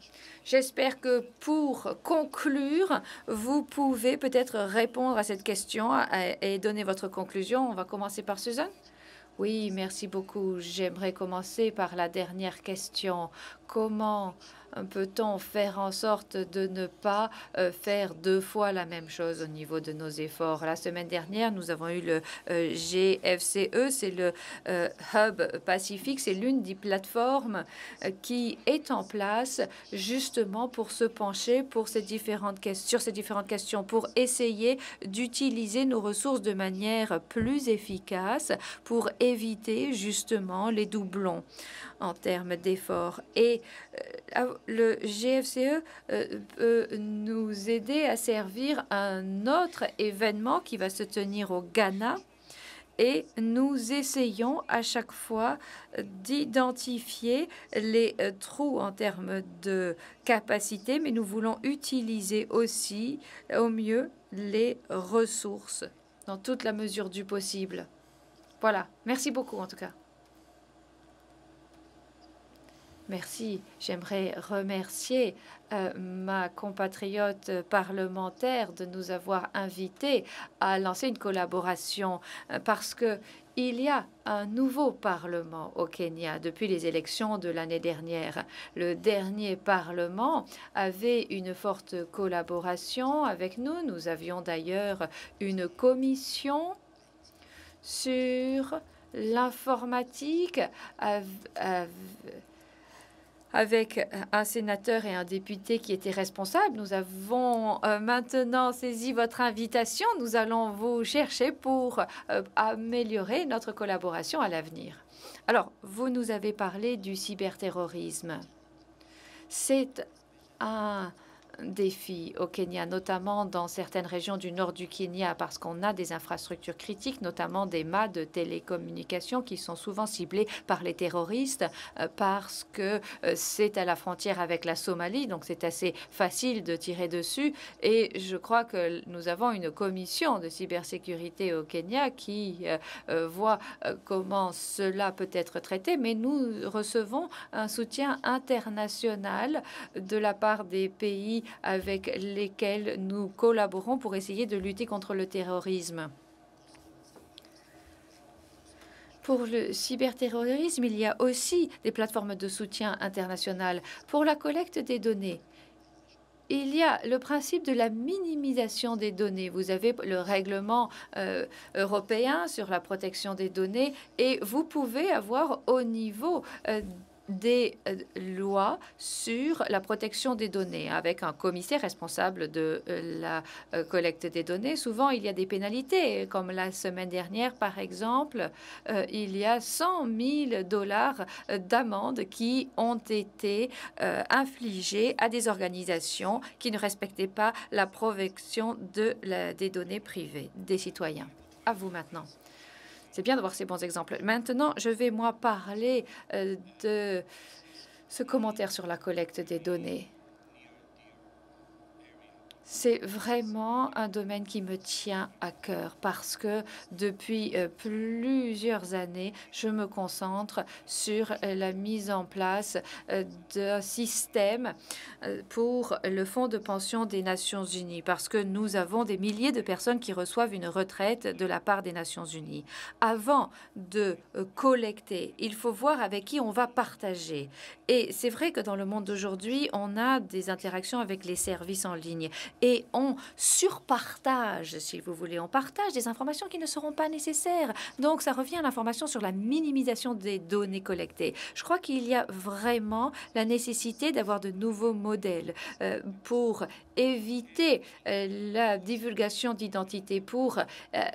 Speaker 1: j'espère que pour conclure, vous pouvez peut-être répondre à cette question et donner votre conclusion. On va commencer par Suzanne. Oui, merci beaucoup. J'aimerais commencer par la dernière question. Comment peut-on faire en sorte de ne pas euh, faire deux fois la même chose au niveau de nos efforts La semaine dernière, nous avons eu le euh, GFCE, c'est le euh, Hub Pacifique, c'est l'une des plateformes qui est en place justement pour se pencher sur ces différentes questions, pour essayer d'utiliser nos ressources de manière plus efficace pour éviter justement les doublons en termes d'efforts. Et euh, le GFCE euh, peut nous aider à servir un autre événement qui va se tenir au Ghana. Et nous essayons à chaque fois d'identifier les euh, trous en termes de capacité, mais nous voulons utiliser aussi au mieux les ressources dans toute la mesure du possible. Voilà, merci beaucoup en tout cas. Merci. J'aimerais remercier euh, ma compatriote parlementaire de nous avoir invités à lancer une collaboration euh, parce que il y a un nouveau Parlement au Kenya depuis les élections de l'année dernière. Le dernier Parlement avait une forte collaboration avec nous. Nous avions d'ailleurs une commission sur l'informatique avec un sénateur et un député qui étaient responsables. Nous avons euh, maintenant saisi votre invitation. Nous allons vous chercher pour euh, améliorer notre collaboration à l'avenir. Alors, vous nous avez parlé du cyberterrorisme. C'est un défis au Kenya, notamment dans certaines régions du nord du Kenya, parce qu'on a des infrastructures critiques, notamment des mâts de télécommunications qui sont souvent ciblés par les terroristes, euh, parce que euh, c'est à la frontière avec la Somalie, donc c'est assez facile de tirer dessus. Et je crois que nous avons une commission de cybersécurité au Kenya qui euh, voit comment cela peut être traité, mais nous recevons un soutien international de la part des pays avec lesquels nous collaborons pour essayer de lutter contre le terrorisme. Pour le cyberterrorisme, il y a aussi des plateformes de soutien international. pour la collecte des données. Il y a le principe de la minimisation des données. Vous avez le règlement euh, européen sur la protection des données et vous pouvez avoir au niveau euh, des euh, lois sur la protection des données avec un commissaire responsable de euh, la euh, collecte des données. Souvent, il y a des pénalités, comme la semaine dernière, par exemple, il y a 100 000 dollars d'amende qui ont été infligés à des organisations qui ne respectaient pas la protection des données privées des citoyens. À vous maintenant. C'est bien d'avoir ces bons exemples. Maintenant, je vais moi parler euh, de ce commentaire sur la collecte des données. C'est vraiment un domaine qui me tient à cœur parce que depuis euh, plusieurs années, je me concentre sur euh, la mise en place euh, d'un système pour le fonds de pension des Nations Unies parce que nous avons des milliers de personnes qui reçoivent une retraite de la part des Nations Unies. Avant de collecter, il faut voir avec qui on va partager. Et c'est vrai que dans le monde d'aujourd'hui, on a des interactions avec les services en ligne et on surpartage, si vous voulez, on partage des informations qui ne seront pas nécessaires. Donc ça revient à l'information sur la minimisation des données collectées. Je crois qu'il y a vraiment la nécessité d'avoir de nouveaux modèles euh, pour éviter euh, la divulgation d'identité, pour euh,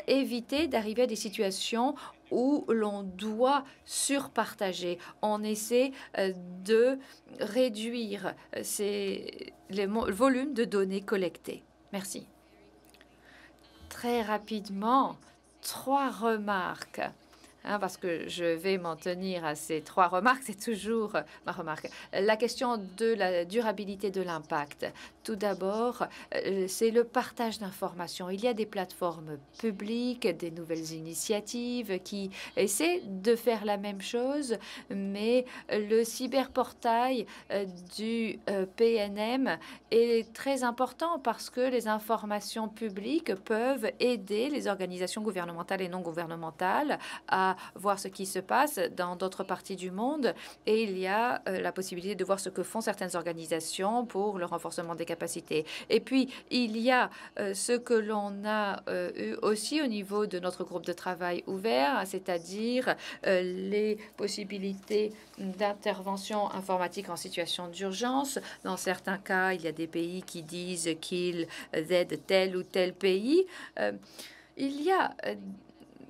Speaker 1: éviter d'arriver à des situations où l'on doit surpartager. On essaie euh, de réduire euh, ces, les, le volume de données collectées. Merci. Très rapidement, trois remarques. Hein, parce que je vais m'en tenir à ces trois remarques, c'est toujours ma remarque. La question de la durabilité de l'impact. Tout d'abord, euh, c'est le partage d'informations. Il y a des plateformes publiques, des nouvelles initiatives qui essaient de faire la même chose, mais le cyberportail euh, du euh, PNM est très important parce que les informations publiques peuvent aider les organisations gouvernementales et non gouvernementales à voir ce qui se passe dans d'autres parties du monde. Et il y a la possibilité de voir ce que font certaines organisations pour le renforcement des capacités et puis, il y a euh, ce que l'on a euh, eu aussi au niveau de notre groupe de travail ouvert, c'est-à-dire euh, les possibilités d'intervention informatique en situation d'urgence. Dans certains cas, il y a des pays qui disent qu'ils aident tel ou tel pays. il y a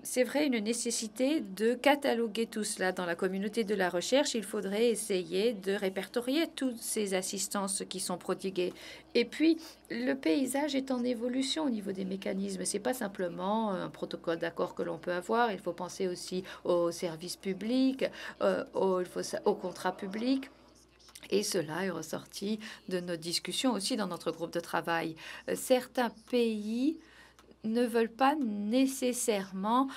Speaker 1: c'est vrai une nécessité de cataloguer tout cela dans la communauté de la recherche. Il faudrait essayer de répertorier toutes ces assistances qui sont prodiguées. Et puis, le paysage est en évolution au niveau des mécanismes. Ce n'est pas simplement un protocole d'accord que l'on peut avoir. Il faut penser aussi aux services publics, euh, aux contrats publics. Et cela est ressorti de nos discussions aussi dans notre groupe de travail. Euh, certains pays ne veulent pas nécessairement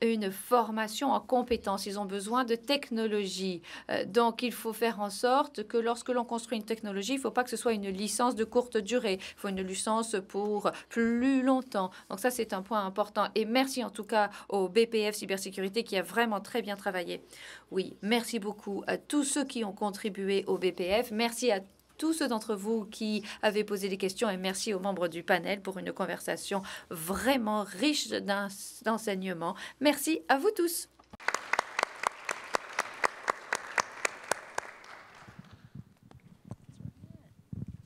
Speaker 1: une formation en compétences. Ils ont besoin de technologie. Euh, donc, il faut faire en sorte que lorsque l'on construit une technologie, il ne faut pas que ce soit une licence de courte durée. Il faut une licence pour plus longtemps. Donc, ça, c'est un point important. Et merci en tout cas au BPF Cybersécurité qui a vraiment très bien travaillé. Oui, merci beaucoup à tous ceux qui ont contribué au BPF. Merci à tous ceux d'entre vous qui avaient posé des questions et merci aux membres du panel pour une conversation vraiment riche d'enseignements. Merci à vous tous.